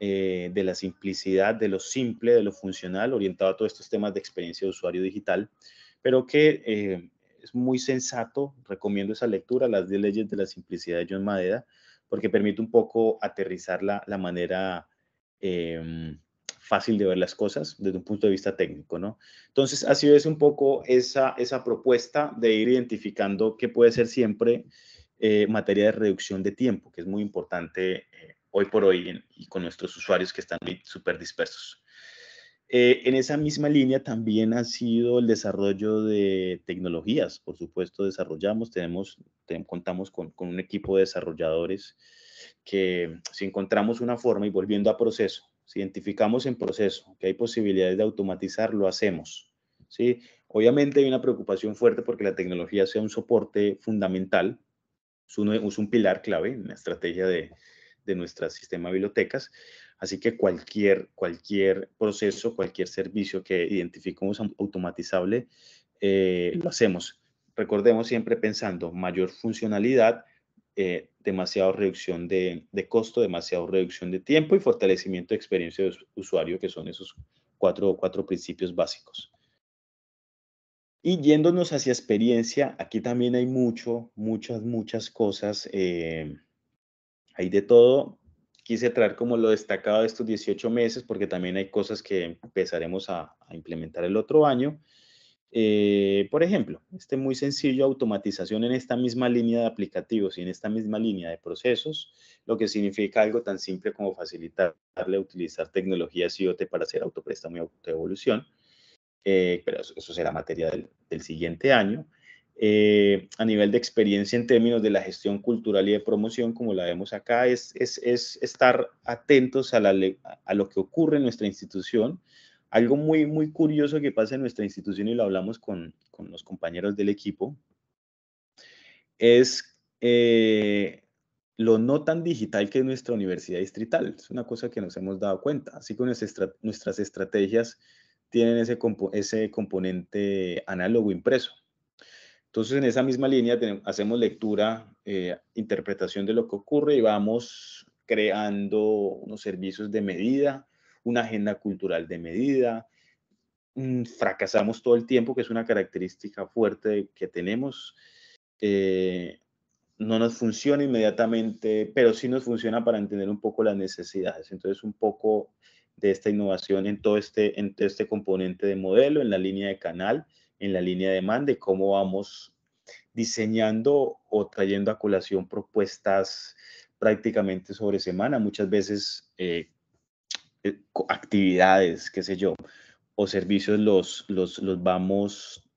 eh, de la simplicidad, de lo simple, de lo funcional, orientado a todos estos temas de experiencia de usuario digital, pero que eh, es muy sensato, recomiendo esa lectura, Las 10 leyes de la simplicidad de John Madeda, porque permite un poco aterrizar la, la manera em, fácil de ver las cosas desde un punto de vista técnico, ¿no? Entonces, así es un poco esa, esa propuesta de ir identificando qué puede ser siempre eh, materia de reducción de tiempo, que es muy importante eh, hoy por hoy y con nuestros usuarios que están súper dispersos. Eh, en esa misma línea también ha sido el desarrollo de tecnologías. Por supuesto, desarrollamos, tenemos, contamos con, un equipo de desarrolladores que si encontramos una forma y volviendo a proceso, si identificamos en proceso que hay posibilidades de automatizar, lo hacemos. ¿sí? Obviamente hay una preocupación fuerte porque la tecnología sea un soporte fundamental, es un, pilar clave en la estrategia de, de nuestro sistema de bibliotecas. Así que cualquier, cualquier proceso, cualquier servicio que identifiquemos automatizable, eh, lo hacemos. Recordemos siempre pensando mayor funcionalidad, eh, demasiado reducción de, de, costo, demasiado reducción de tiempo y fortalecimiento de experiencia de usuario, que son esos cuatro, cuatro principios básicos. Y yéndonos hacia experiencia, aquí también hay mucho, muchas, muchas cosas. Eh, hay de todo. Quise traer como lo destacado de estos 18 meses, porque también hay cosas que empezaremos a, implementar el otro año. Eh, por ejemplo, este muy sencillo, automatización en esta misma línea de aplicativos y en esta misma línea de procesos, lo que significa algo tan simple como facilitarle utilizar tecnologías IoT para hacer autopréstamo y autoevolución pero eso, será materia del, del siguiente año. Eh, a nivel de experiencia en términos de la gestión cultural y de promoción, como la vemos acá, es, es, es estar atentos a, la, a lo que ocurre en nuestra institución. Algo muy, muy curioso que pasa en nuestra institución y lo hablamos con, con los compañeros del equipo es eh, lo no tan digital que es nuestra universidad distrital. Es una cosa que nos hemos dado cuenta. Así que nuestras estrategias tienen ese, ese componente análogo impreso. Entonces, en esa misma línea hacemos lectura, eh, interpretación de lo que ocurre y vamos creando unos servicios de medida, una agenda cultural de medida. Mm, fracasamos todo el tiempo, que es una característica fuerte que tenemos. Eh, no nos funciona inmediatamente, pero sí nos funciona para entender un poco las necesidades. Entonces, un poco de esta innovación en todo este, en este componente de modelo, en la línea de canal, en la línea de demanda y cómo vamos diseñando o trayendo a colación propuestas prácticamente sobre semana, muchas veces eh, eh, actividades, qué sé yo, o servicios los, los, los vamos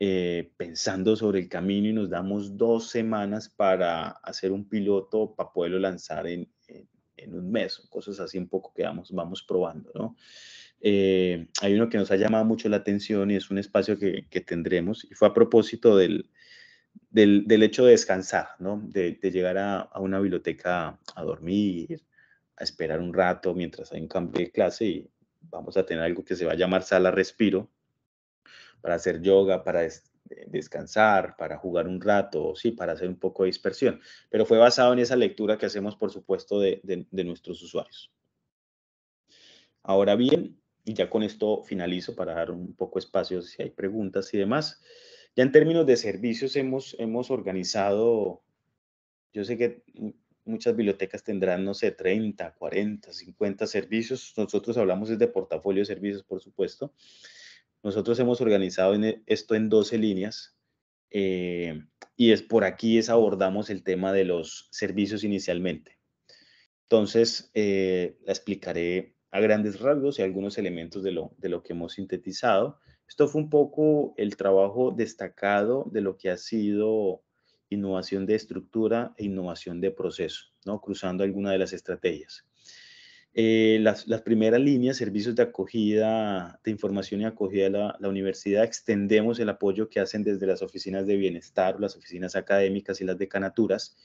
eh, pensando sobre el camino y nos damos dos semanas para hacer un piloto para poderlo lanzar en, en un mes, cosas así un poco que vamos, vamos probando, ¿no? Eh, hay uno que nos ha llamado mucho la atención y es un espacio que, que tendremos y fue a propósito del, del, del hecho de descansar, ¿no? De, llegar a, a, una biblioteca a dormir, a esperar un rato mientras hay un cambio de clase y vamos a tener algo que se va a llamar sala respiro para hacer yoga, para descansar, para jugar un rato, sí, para hacer un poco de dispersión. Pero fue basado en esa lectura que hacemos, por supuesto, de, nuestros usuarios. Ahora bien, y ya con esto finalizo para dar un poco espacio si hay preguntas y demás. Ya en términos de servicios hemos, hemos organizado, yo sé que muchas bibliotecas tendrán, no sé, 30, 40, 50 servicios. Nosotros hablamos de portafolio de servicios, por supuesto. Nosotros hemos organizado eh, esto en 12 líneas eh, y es por aquí es abordamos el tema de los servicios inicialmente. Entonces, eh, la explicaré a grandes rasgos y algunos elementos de lo, de lo que hemos sintetizado. Esto fue un poco el trabajo destacado de lo que ha sido innovación de estructura e innovación de proceso, ¿no? cruzando alguna de las estrategias. Eh, las, las, primeras líneas, servicios de acogida, de información y acogida de la, universidad, extendemos el apoyo que hacen desde las oficinas de bienestar, las oficinas académicas y las decanaturas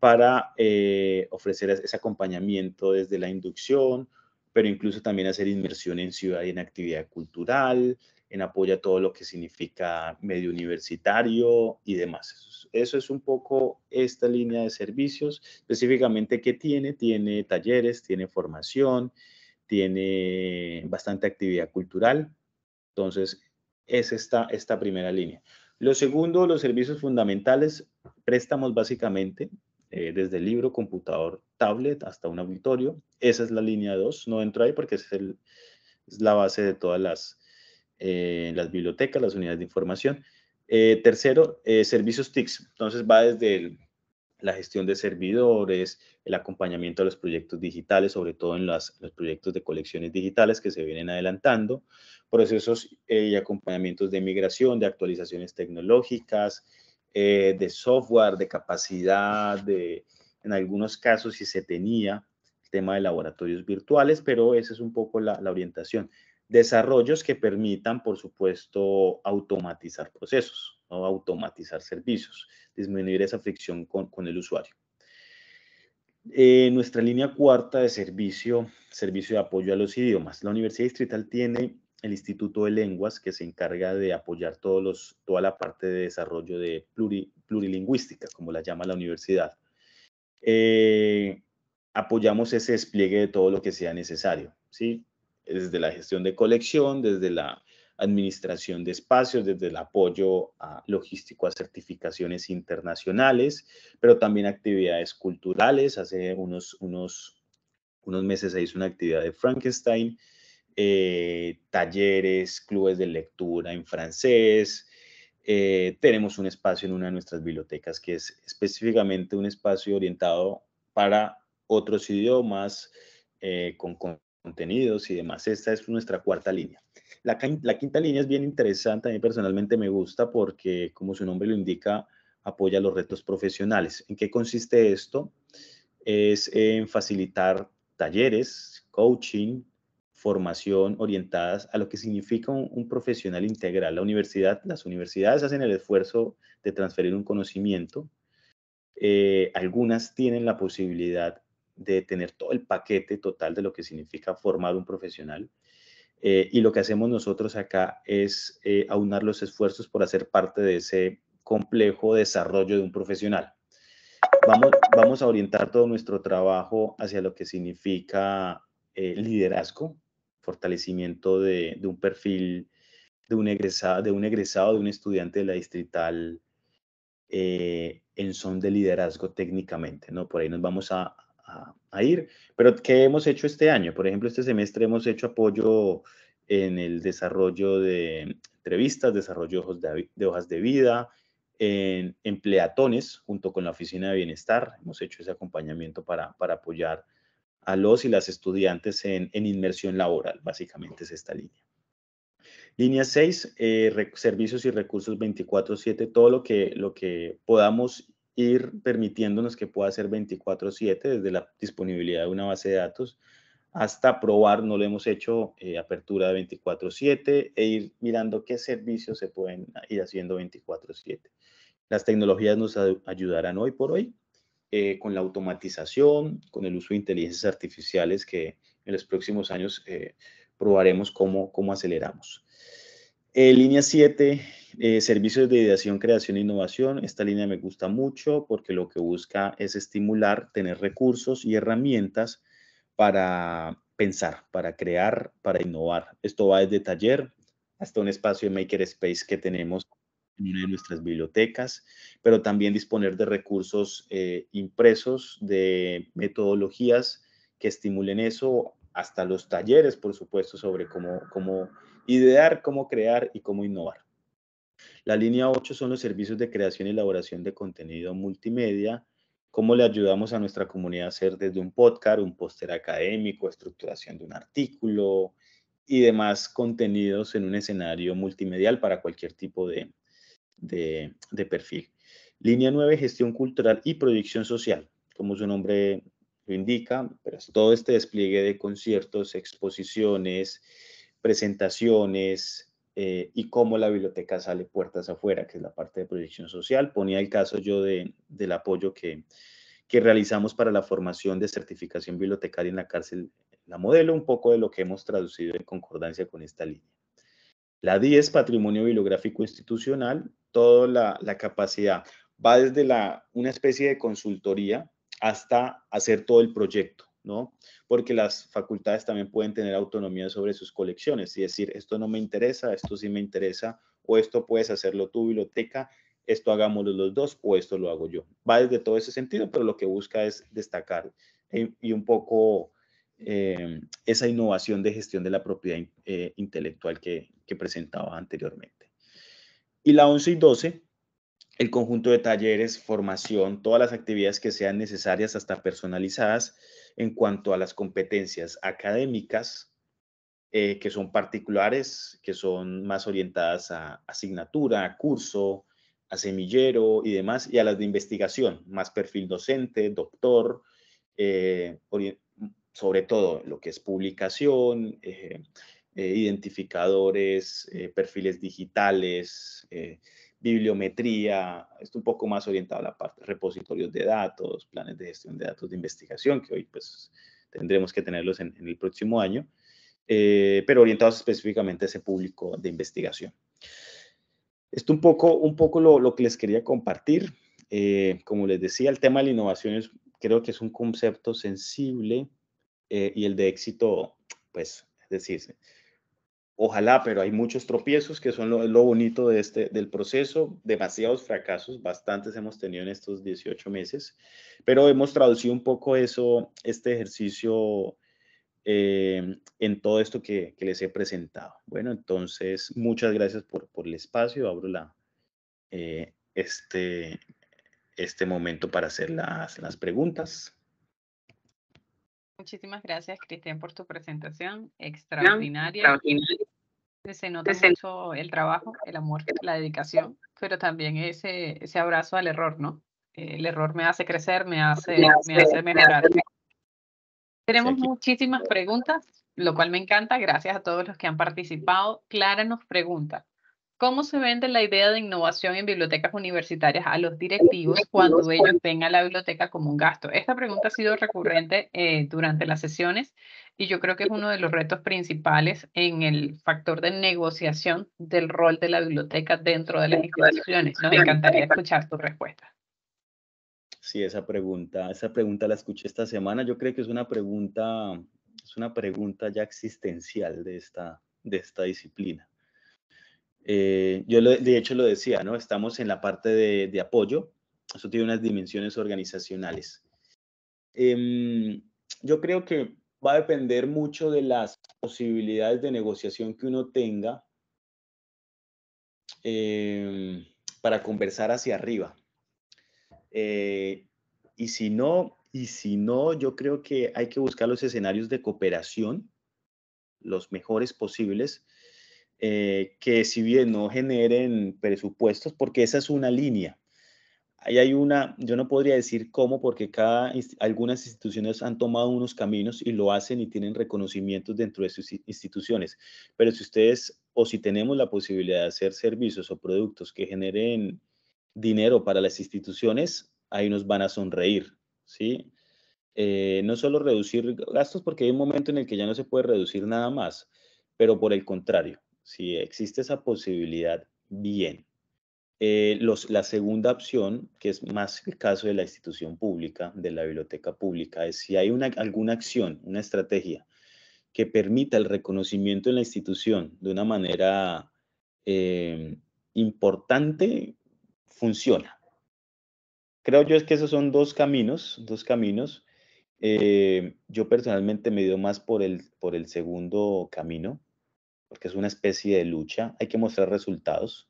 para eh, ofrecer ese acompañamiento desde la inducción, pero incluso también hacer inmersión en ciudad y en actividad cultural, en apoyo a todo lo que significa medio universitario y demás. Eso es, un poco esta línea de servicios, específicamente ¿qué tiene, tiene talleres, tiene formación, tiene bastante actividad cultural. Entonces, es esta, esta primera línea. Lo segundo, los servicios fundamentales, préstamos básicamente, eh, desde libro, computador, tablet hasta un auditorio. Esa es la línea 2. No entro ahí porque es, el, es la base de todas las, en eh, las bibliotecas, las unidades de información. Eh, tercero, eh, servicios TICS. Entonces va desde la gestión de servidores, el acompañamiento de los proyectos digitales, sobre todo en los proyectos de colecciones digitales que se vienen adelantando, procesos y acompañamientos de migración, de actualizaciones tecnológicas, de software, de capacidad, en algunos casos si se tenía, el tema de laboratorios virtuales, pero esa es un poco la orientación. Desarrollos que permitan, por supuesto, automatizar procesos, o automatizar servicios, disminuir esa fricción con, el usuario. Eh, nuestra línea cuarta de servicio, servicio de apoyo a los idiomas. La Universidad Distrital tiene el Instituto de Lenguas que se encarga de apoyar toda la parte de desarrollo de plurilingüística, como la llama la universidad. Eh, apoyamos ese despliegue de todo lo que sea necesario. ¿sí? desde la gestión de colección, desde la administración de espacios, desde el apoyo a logístico a certificaciones internacionales, pero también actividades culturales. Hace unos, unos, unos meses se hizo una actividad de Frankenstein, eh, talleres, clubes de lectura en francés. Eh, tenemos un espacio en una de nuestras bibliotecas que es específicamente un espacio orientado para otros idiomas, eh, con, con contenidos y demás. Esta es nuestra cuarta línea. La, quinta línea es bien interesante, a mí personalmente me gusta porque, como su nombre lo indica, apoya los retos profesionales. ¿En qué consiste esto? Es en facilitar talleres, coaching, formación orientadas a lo que significa un, profesional integral. La universidad, las universidades hacen el esfuerzo de transferir un conocimiento. Eh, algunas tienen la posibilidad de tener todo el paquete total de lo que significa formar un profesional. Eh, y lo que hacemos nosotros acá es eh, aunar los esfuerzos por hacer parte de ese complejo desarrollo de un profesional. Vamos, vamos a orientar todo nuestro trabajo hacia lo que significa eh, liderazgo, fortalecimiento de, de, un perfil de un, egresado, de un egresado, de un estudiante de la distrital en son de liderazgo técnicamente, ¿no? Por ahí nos vamos a, ir. Pero ¿qué hemos hecho este año? Por ejemplo, este semestre hemos hecho apoyo en el desarrollo de entrevistas, desarrollo de hojas de vida, en empleatones junto con la Oficina de Bienestar. Hemos hecho ese acompañamiento para, para apoyar a los y las estudiantes en, inmersión laboral, básicamente es esta línea. Línea 6, eh, servicios y recursos 24/7, todo lo que, lo que podamos ir permitiéndonos que pueda ser 24/7 desde la disponibilidad de una base de datos hasta probar, no lo hemos hecho, eh, apertura de 24/7 e ir mirando qué servicios se pueden ir haciendo 24/7. Las tecnologías nos ayudarán hoy por hoy eh, con la automatización, con el uso de inteligencias artificiales que en los próximos años eh, probaremos cómo, cómo aceleramos. Eh, línea 7, eh, servicios de ideación, creación e innovación. Esta línea me gusta mucho porque lo que busca es estimular, tener recursos y herramientas para pensar, para crear, para innovar. Esto va desde taller hasta un espacio de space que tenemos en una de nuestras bibliotecas, pero también disponer de recursos eh, impresos, de metodologías que estimulen eso, hasta los talleres, por supuesto, sobre cómo, cómo Idear cómo crear y cómo innovar. La línea 8 son los servicios de creación y elaboración de contenido multimedia, cómo le ayudamos a nuestra comunidad a hacer desde un podcast, un póster académico, estructuración de un artículo y demás contenidos en un escenario multimedial para cualquier tipo de, perfil. Línea 9, gestión cultural y proyección social, como su nombre lo indica, pero pues, todo este despliegue de conciertos, exposiciones, presentaciones eh, y cómo la biblioteca sale puertas afuera, que es la parte de proyección social. Ponía el caso yo de, del apoyo que, realizamos para la formación de certificación bibliotecaria en la cárcel, la modelo, un poco de lo que hemos traducido en concordancia con esta línea. La 10, patrimonio bibliográfico institucional, toda la, la capacidad va desde la, una especie de consultoría hasta hacer todo el proyecto. ¿no? Porque las facultades también pueden tener autonomía sobre sus colecciones y decir, esto no me interesa, esto sí me interesa, o esto puedes hacerlo tu biblioteca, esto hagámoslo los dos, o esto lo hago yo. Va desde todo ese sentido, pero lo que busca es destacar eh, y un poco em, esa innovación de gestión de la propiedad eh, intelectual que, que presentaba anteriormente. Y la 11 y 12 el conjunto de talleres, formación, todas las actividades que sean necesarias, hasta personalizadas, en cuanto a las competencias académicas, eh, que son particulares, que son más orientadas a asignatura, a curso, a semillero y demás, y a las de investigación, más perfil docente, doctor, eh, sobre todo lo que es publicación, eh, identificadores, perfiles digitales, bibliometría, esto un poco más orientado a la parte de repositorios de datos, planes de gestión de datos de investigación, que hoy pues tendremos que tenerlos en, el próximo año, eh, pero orientados específicamente a ese público de investigación. Esto un poco, un poco lo, que les quería compartir. Eh, como les decía, el tema de la innovación creo que es un concepto sensible eh, y el de éxito, pues, es decir, Ojalá, pero hay muchos tropiezos que son lo, bonito de este, del proceso, demasiados fracasos, bastantes hemos tenido en estos 18 meses, pero hemos traducido un poco eso, este ejercicio eh, en todo esto que, les he presentado. Bueno, entonces, muchas gracias por, el espacio, abro eh, este, este momento para hacer las, las preguntas. Muchísimas gracias, Cristian, por tu presentación extraordinaria. extraordinaria se nota mucho el trabajo, el amor, la dedicación, pero también ese, ese abrazo al error, ¿no? El error me hace crecer, me hace, mejorar. Tenemos muchísimas preguntas, lo cual me encanta. Gracias a todos los que han participado. Clara nos pregunta, ¿Cómo se vende la idea de innovación en bibliotecas universitarias a los directivos cuando ellos ven a la biblioteca como un gasto? Esta pregunta ha sido recurrente eh, durante las sesiones y yo creo que es uno de los retos principales en el factor de negociación del rol de la biblioteca dentro de las instituciones. Nos encantaría escuchar tu respuesta. Sí, esa pregunta, esa pregunta la escuché esta semana. Yo creo que es una pregunta, es una pregunta ya existencial de esta, de esta disciplina eh, yo de hecho lo decía, ¿no? Estamos en la parte de, apoyo. Eso tiene unas dimensiones organizacionales. Em, yo creo que va a depender mucho de las posibilidades de negociación que uno tenga em, para conversar hacia arriba. Eh, y si no, y si no, yo creo que hay que buscar los escenarios de cooperación, los mejores posibles, eh, que si bien no generen presupuestos, porque esa es una línea. Ahí hay una, yo no podría decir cómo, porque cada, algunas instituciones han tomado unos caminos y lo hacen y tienen reconocimientos dentro de sus instituciones. Pero si ustedes o si tenemos la posibilidad de hacer servicios o productos que generen dinero para las instituciones, ahí nos van a sonreír, ¿sí? Eh, no solo reducir gastos, porque hay un momento en el que ya no se puede reducir nada más, pero por el contrario, si existe esa posibilidad, bien. Eh, los, la segunda opción, que es más el caso de la institución pública, de la biblioteca pública, es si hay una, alguna acción, una estrategia que permita el reconocimiento en la institución de una manera eh, importante, funciona. Creo yo es que esos son dos caminos, dos caminos. Eh, yo personalmente me dio más por el, por el segundo camino, porque es una especie de lucha, hay que mostrar resultados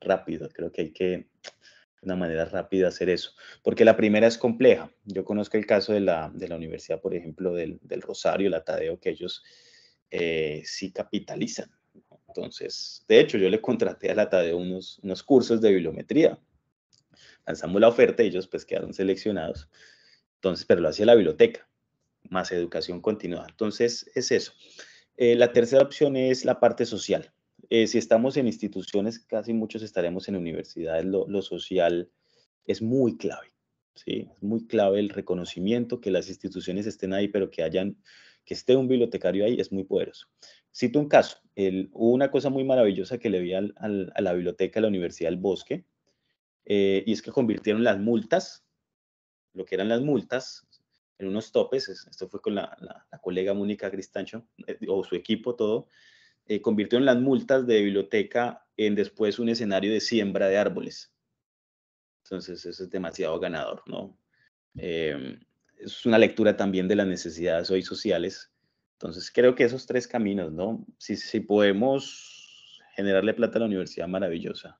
rápido, creo que hay que de una manera rápida hacer eso, porque la primera es compleja. Yo conozco el caso de la, universidad, por ejemplo, del, Rosario, la Tadeo, que ellos eh, sí capitalizan. Entonces, de hecho, yo le contraté a la Tadeo unos, cursos de bibliometría. Lanzamos la oferta ellos pues quedaron seleccionados. Entonces, pero lo hacía la biblioteca, más educación continua. Entonces, es eso. Eh, la tercera opción es la parte social. Eh, si estamos en instituciones, casi muchos estaremos en universidades, lo, social es muy clave. ¿sí? Es muy clave el reconocimiento, que las instituciones estén ahí, pero que hayan que esté un bibliotecario ahí es muy poderoso. Cito un caso, hubo una cosa muy maravillosa que le vi a la biblioteca de la Universidad del Bosque, eh, y es que convirtieron las multas, lo que eran las multas, en unos topes, esto fue con la, colega Mónica Cristancho eh, o su equipo todo, eh, convirtió en las multas de biblioteca en después un escenario de siembra de árboles. Entonces eso es demasiado ganador, ¿no? Em, es una lectura también de las necesidades hoy sociales. Entonces creo que esos tres caminos, ¿no? Si, si podemos generarle plata a la universidad maravillosa,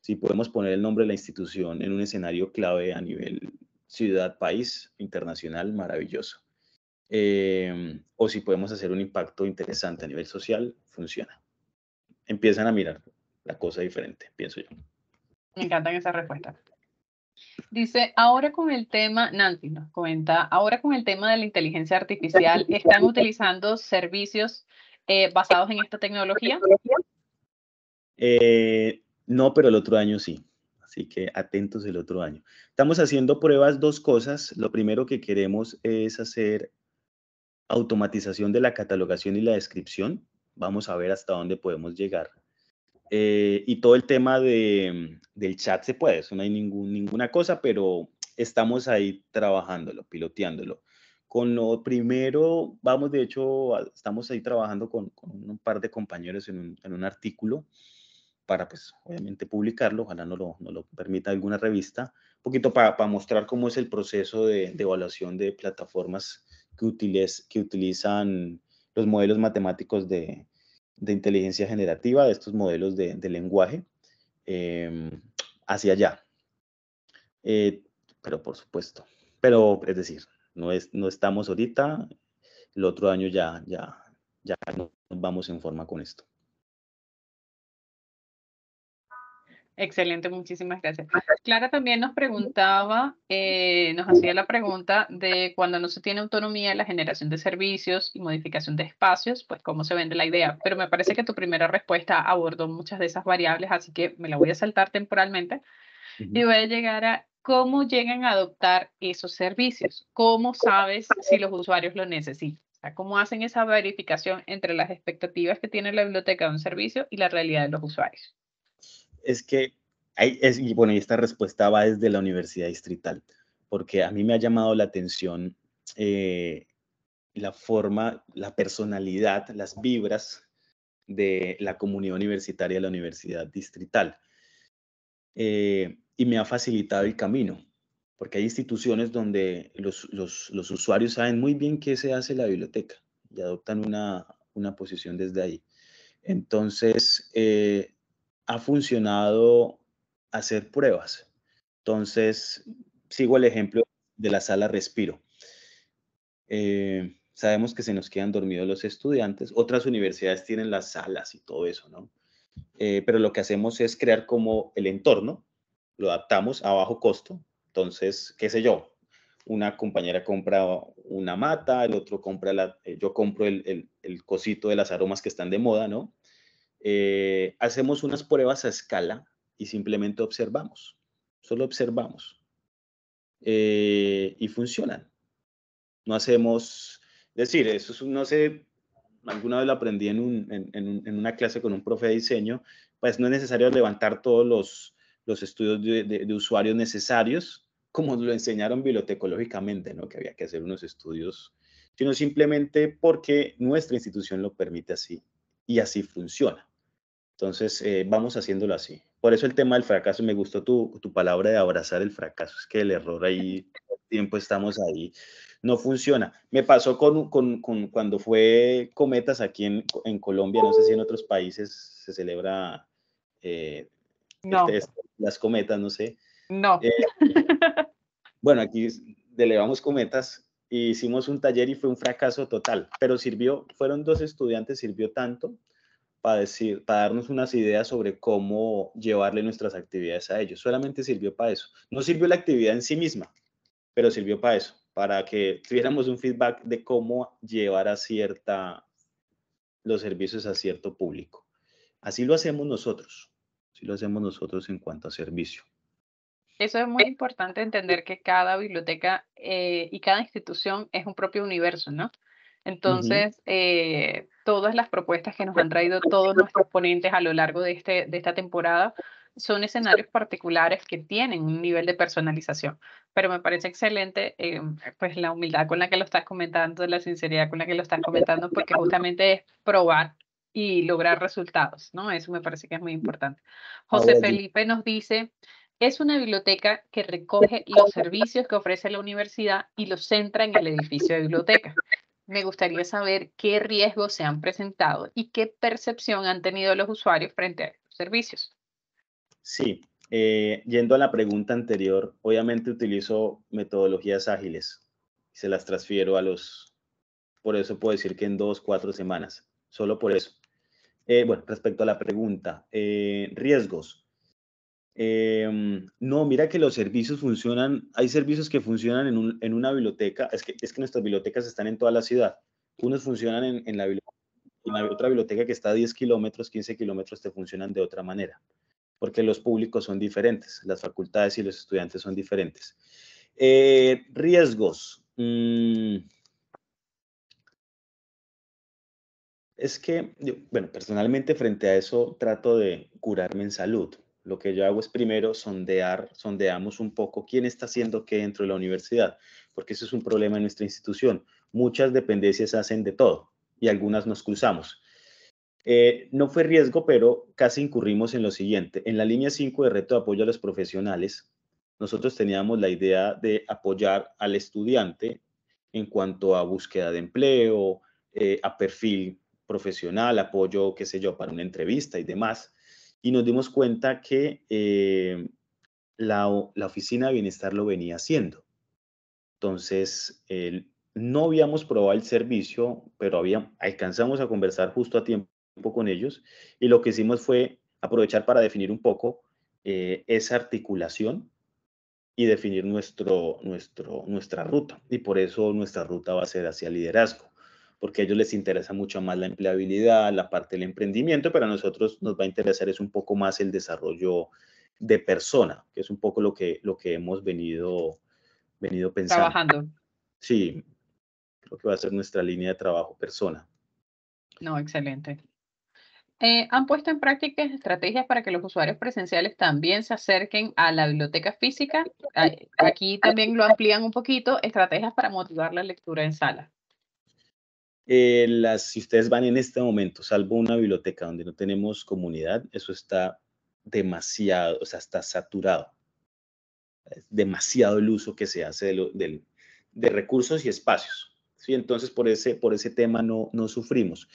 si podemos poner el nombre de la institución en un escenario clave a nivel ciudad, país internacional maravilloso. Em, o si podemos hacer un impacto interesante a nivel social, funciona. Empiezan a mirar la cosa diferente, pienso yo. Me encantan esas respuestas. Dice, ahora con el tema, Nancy nos comenta, ahora con el tema de la inteligencia artificial, ¿están utilizando servicios eh, basados en esta tecnología? Eh, no, pero el otro año sí. Así que atentos el otro año. Estamos haciendo pruebas, dos cosas. Lo primero que queremos es hacer automatización de la catalogación y la descripción. Vamos a ver hasta dónde podemos llegar. Eh, y todo el tema de, del chat se puede, eso no hay ninguna cosa, pero estamos ahí trabajándolo, piloteándolo. Con lo primero, vamos, de hecho, estamos ahí trabajando con, con un par de compañeros en un, en un artículo para, pues, obviamente publicarlo, ojalá no lo, no permita alguna revista, un poquito para, mostrar cómo es el proceso de, evaluación de plataformas que, que utilizan los modelos matemáticos de, inteligencia generativa, de estos modelos de, lenguaje, em, hacia allá. Eh, pero por supuesto, pero es decir, no, es, no estamos ahorita, el otro año ya, ya, ya nos vamos en forma con esto. Excelente, muchísimas gracias. Clara también nos preguntaba, eh, nos hacía la pregunta de cuando no se tiene autonomía en la generación de servicios y modificación de espacios, pues cómo se vende la idea. Pero me parece que tu primera respuesta abordó muchas de esas variables, así que me la voy a saltar temporalmente y voy a llegar a cómo llegan a adoptar esos servicios, cómo sabes si los usuarios lo necesitan. ¿Cómo hacen esa verificación entre las expectativas que tiene la biblioteca de un servicio y la realidad de los usuarios? es que, hay, es, y bueno, y esta respuesta va desde la Universidad Distrital, porque a mí me ha llamado la atención eh, la forma, la personalidad, las vibras de la comunidad universitaria de la Universidad Distrital. Eh, y me ha facilitado el camino, porque hay instituciones donde los, usuarios saben muy bien qué se hace la biblioteca y adoptan una, posición desde ahí. Entonces, eh, ha funcionado hacer pruebas. Entonces, sigo el ejemplo de la sala respiro. Eh, sabemos que se nos quedan dormidos los estudiantes. Otras universidades tienen las salas y todo eso, ¿no? Eh, pero lo que hacemos es crear como el entorno, lo adaptamos a bajo costo. Entonces, qué sé yo, una compañera compra una mata, el otro compra la, eh, yo compro el, el, el cosito de las aromas que están de moda, ¿no? Eh, hacemos unas pruebas a escala y simplemente observamos, solo observamos eh, y funcionan. No hacemos, es decir, eso es, no sé, alguna vez lo aprendí en, una clase con un profe de diseño, pues no es necesario levantar todos los, los estudios de, de usuarios necesarios, como lo enseñaron bibliotecológicamente, ¿no? que había que hacer unos estudios, sino simplemente porque nuestra institución lo permite así y así funciona. Entonces, eh, vamos haciéndolo así. Por eso el tema del fracaso, me gustó tu, tu palabra de abrazar el fracaso, es que el error ahí, tiempo estamos ahí, no funciona. Me pasó con, con, con cuando fue Cometas aquí en, en, Colombia, no sé si en otros países se celebra eh, este, este, las cometas, no sé. No. Eh, bueno, aquí elevamos cometas e hicimos un taller y fue un fracaso total, pero sirvió, fueron dos estudiantes, sirvió tanto para, decir, para darnos unas ideas sobre cómo llevarle nuestras actividades a ellos. Solamente sirvió para eso. No sirvió la actividad en sí misma, pero sirvió para eso, para que tuviéramos un feedback de cómo llevar a cierta los servicios a cierto público. Así lo hacemos nosotros, así lo hacemos nosotros en cuanto a servicio. Eso es muy importante entender que cada biblioteca eh, y cada institución es un propio universo, ¿no? Entonces, eh, todas las propuestas que nos han traído todos nuestros ponentes a lo largo de, este, de esta temporada son escenarios particulares que tienen un nivel de personalización, pero me parece excelente eh, pues la humildad con la que lo estás comentando, la sinceridad con la que lo estás comentando, porque justamente es probar y lograr resultados, ¿no? Eso me parece que es muy importante. José Felipe nos dice, es una biblioteca que recoge los servicios que ofrece la universidad y los centra en el edificio de biblioteca. Me gustaría saber qué riesgos se han presentado y qué percepción han tenido los usuarios frente a estos servicios. Sí, eh, yendo a la pregunta anterior, obviamente utilizo metodologías ágiles. Se las transfiero a los, por eso puedo decir que en dos, cuatro semanas, solo por eso. Eh, bueno, respecto a la pregunta, eh, riesgos. Em, no, mira que los servicios funcionan, hay servicios que funcionan en, una biblioteca, es que, es que nuestras bibliotecas están en toda la ciudad, unos funcionan en, la biblioteca, y otra biblioteca que está a 10 kilómetros, 15 kilómetros, te funcionan de otra manera, porque los públicos son diferentes, las facultades y los estudiantes son diferentes. Eh, riesgos. Mm. Es que, bueno, personalmente frente a eso trato de curarme en salud. Lo que yo hago es primero sondear, sondeamos un poco quién está haciendo qué dentro de la universidad, porque eso es un problema en nuestra institución. Muchas dependencias hacen de todo y algunas nos cruzamos. Eh, no fue riesgo, pero casi incurrimos en lo siguiente. En la línea 5 de reto de apoyo a los profesionales, nosotros teníamos la idea de apoyar al estudiante en cuanto a búsqueda de empleo, eh, a perfil profesional, apoyo, qué sé yo, para una entrevista y demás y nos dimos cuenta que eh, la, oficina de bienestar lo venía haciendo. Entonces, no habíamos probado el servicio, pero había, alcanzamos a conversar justo a tiempo con ellos y lo que hicimos fue aprovechar para definir un poco eh, esa articulación y definir nuestro, nuestro, nuestra ruta. Y por eso nuestra ruta va a ser hacia liderazgo porque a ellos les interesa mucho más la empleabilidad, la parte del emprendimiento, pero a nosotros nos va a interesar es un poco más el desarrollo de persona, que es un poco lo que, lo que hemos venido, venido pensando. Trabajando. Sí, creo que va a ser nuestra línea de trabajo persona. No, excelente. Eh, ¿Han puesto en práctica estrategias para que los usuarios presenciales también se acerquen a la biblioteca física? Aquí también lo amplían un poquito, estrategias para motivar la lectura en sala. Eh, las, si ustedes van en este momento, salvo una biblioteca donde no tenemos comunidad, eso está demasiado, o sea, está saturado. demasiado el uso que se hace de, recursos y espacios. ¿sí? Entonces, por ese, por ese tema no, no sufrimos.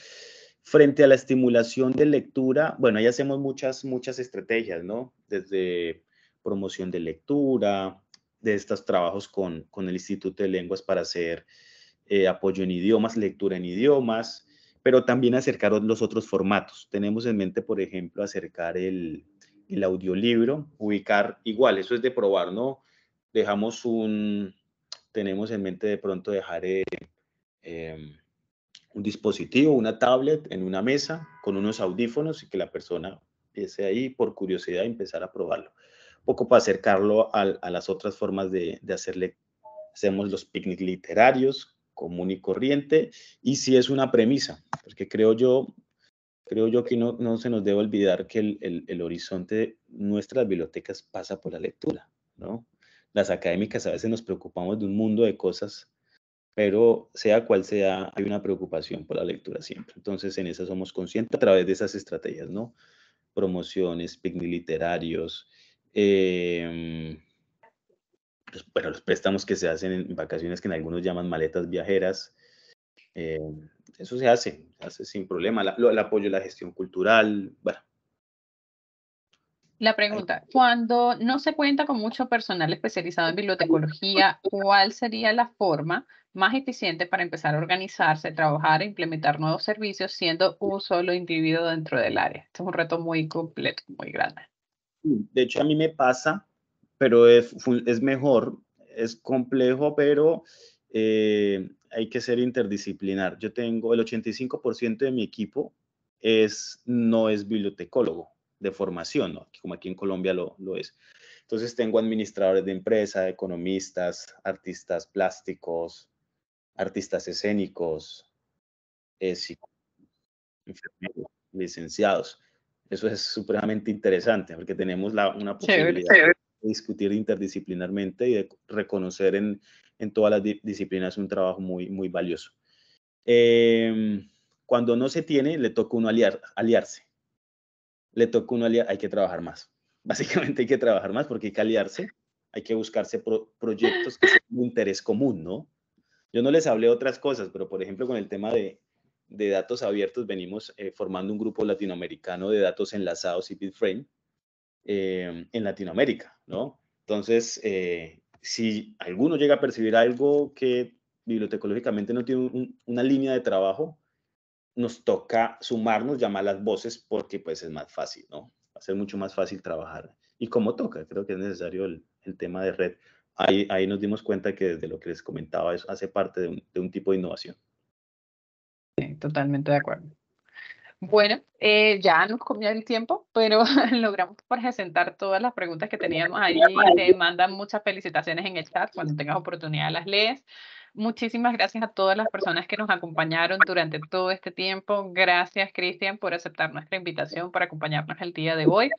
Frente a la estimulación de lectura, bueno, ahí hacemos muchas, muchas estrategias, ¿no? Desde promoción de lectura, de estos trabajos con, con el Instituto de Lenguas para hacer eh, apoyo en idiomas, lectura en idiomas, pero también acercar los otros formatos. Tenemos en mente, por ejemplo, acercar el, el audiolibro, ubicar igual, eso es de probar, ¿no? Dejamos un, tenemos en mente de pronto dejar eh, em, un dispositivo, una tablet en una mesa con unos audífonos y que la persona empiece ahí por curiosidad y empezar a probarlo. Un poco para acercarlo a, a las otras formas de, de hacerle. Hacemos los picnic literarios común y corriente, y si es una premisa, porque creo yo, creo yo que no, no se nos debe olvidar que el, horizonte de nuestras bibliotecas pasa por la lectura, ¿no? Las académicas a veces nos preocupamos de un mundo de cosas, pero sea cual sea, hay una preocupación por la lectura siempre. Entonces, en esa somos conscientes a través de esas estrategias, ¿no? Promociones, picnic literarios, eh, pues, bueno, los préstamos que se hacen en vacaciones que en algunos llaman maletas viajeras, eh, eso se hace, se hace sin problema. el apoyo a la gestión cultural, bueno. La pregunta, cuando no se cuenta con mucho personal especializado en bibliotecología, ¿cuál sería la forma más eficiente para empezar a organizarse, trabajar e implementar nuevos servicios siendo un solo individuo dentro del área? Este es un reto muy completo, muy grande. De hecho, a mí me pasa pero es, es mejor, es complejo, pero eh, hay que ser interdisciplinar. Yo tengo el 85% de mi equipo es, no es bibliotecólogo de formación, ¿no? como aquí en Colombia lo, lo es. Entonces tengo administradores de empresa, economistas, artistas plásticos, artistas escénicos, eh, licenciados. Eso es supremamente interesante porque tenemos la, una posibilidad discutir interdisciplinarmente y de reconocer en, todas las disciplinas un trabajo muy, muy valioso. Em, cuando no se tiene, le toca uno aliar, aliarse. Le toca uno aliarse, hay que trabajar más. Básicamente hay que trabajar más porque hay que aliarse, hay que buscarse proyectos que sean de interés común, ¿no? Yo no les hablé otras cosas, pero por ejemplo con el tema de, datos abiertos venimos eh, formando un grupo latinoamericano de datos enlazados y bitframe eh, en Latinoamérica, ¿no? Entonces, eh, si alguno llega a percibir algo que bibliotecológicamente no tiene una línea de trabajo, nos toca sumarnos, llamar las voces, porque pues es más fácil, ¿no? Va a ser mucho más fácil trabajar. Y como toca, creo que es necesario el, tema de red. Ahí, ahí, nos dimos cuenta que desde lo que les comentaba, eso hace parte de un, de un tipo de innovación. Sí, totalmente de acuerdo. Bueno, eh, ya nos comía el tiempo, pero logramos presentar todas las preguntas que teníamos ahí. Te mandan muchas felicitaciones en el chat. Cuando tengas oportunidad las lees. Muchísimas gracias a todas las personas que nos acompañaron durante todo este tiempo. Gracias, Cristian, por aceptar nuestra invitación para acompañarnos el día de hoy.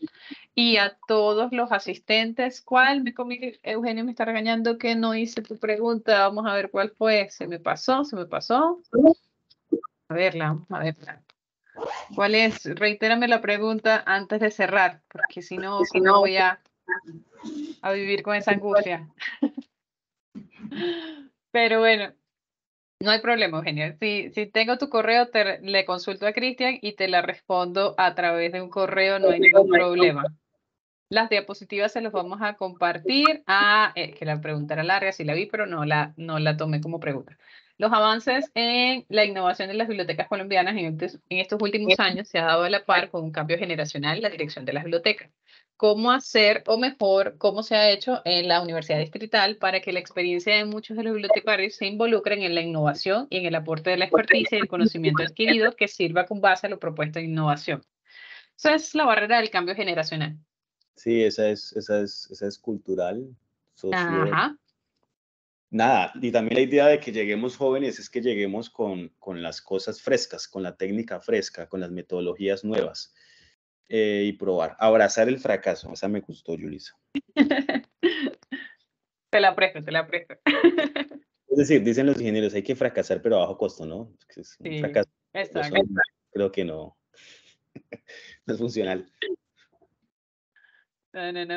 Y a todos los asistentes, ¿cuál? Me comí, Eugenio me está regañando que no hice tu pregunta. Vamos a ver cuál fue. Se me pasó, se me pasó. A verla, a verla. ¿Cuál es? Reitérame la pregunta antes de cerrar, porque si no, si no voy a, vivir con esa angustia. Pero bueno, no hay problema, Eugenia. Si, si tengo tu correo, le consulto a Cristian y te la respondo a través de un correo, no hay ningún problema. Las diapositivas se las vamos a compartir. Ah, eh, que la pregunta era larga, sí la vi, pero no la, no la tomé como pregunta. Los avances en la innovación de las bibliotecas colombianas en, estos últimos años se ha dado a la par con un cambio generacional en la dirección de las bibliotecas cómo hacer o mejor cómo se ha hecho en la Universidad Distrital para que la experiencia de muchos de los bibliotecarios se involucren en la innovación y en el aporte de la experticia y el conocimiento adquirido que sirva con base a lo propuesto de innovación. Esa es la barrera del cambio generacional. Sí, esa es, esa es, cultural, social nada, y también la idea de que lleguemos jóvenes es que lleguemos con, las cosas frescas, con la técnica fresca, con las metodologías nuevas eh, y probar. Abrazar el fracaso, esa me gustó, Julissa. te la presto, te la presto. es decir, dicen los ingenieros, hay que fracasar, pero a bajo costo, ¿no? sí, creo que no, no es funcional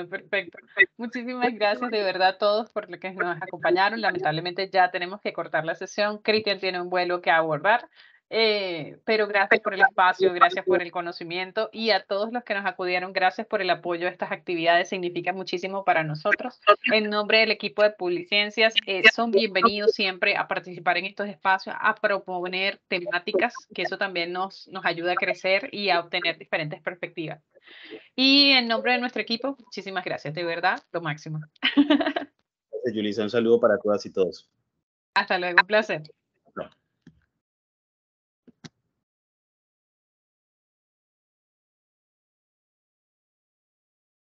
perfecto. Muchísimas gracias de verdad a todos por lo que nos acompañaron. Lamentablemente ya tenemos que cortar la sesión. Cristian tiene un vuelo que abordar. Eh, pero gracias por el espacio, gracias por el conocimiento y a todos los que nos acudieron, gracias por el apoyo a estas actividades, significa muchísimo para nosotros. En nombre del equipo de Publiciencias, eh, son bienvenidos siempre a participar en estos espacios, a proponer temáticas, que eso también nos, nos ayuda a crecer y a obtener diferentes perspectivas. Y en nombre de nuestro equipo, muchísimas gracias, de verdad, lo máximo. Gracias, un saludo para todas y todos. Hasta luego, un placer.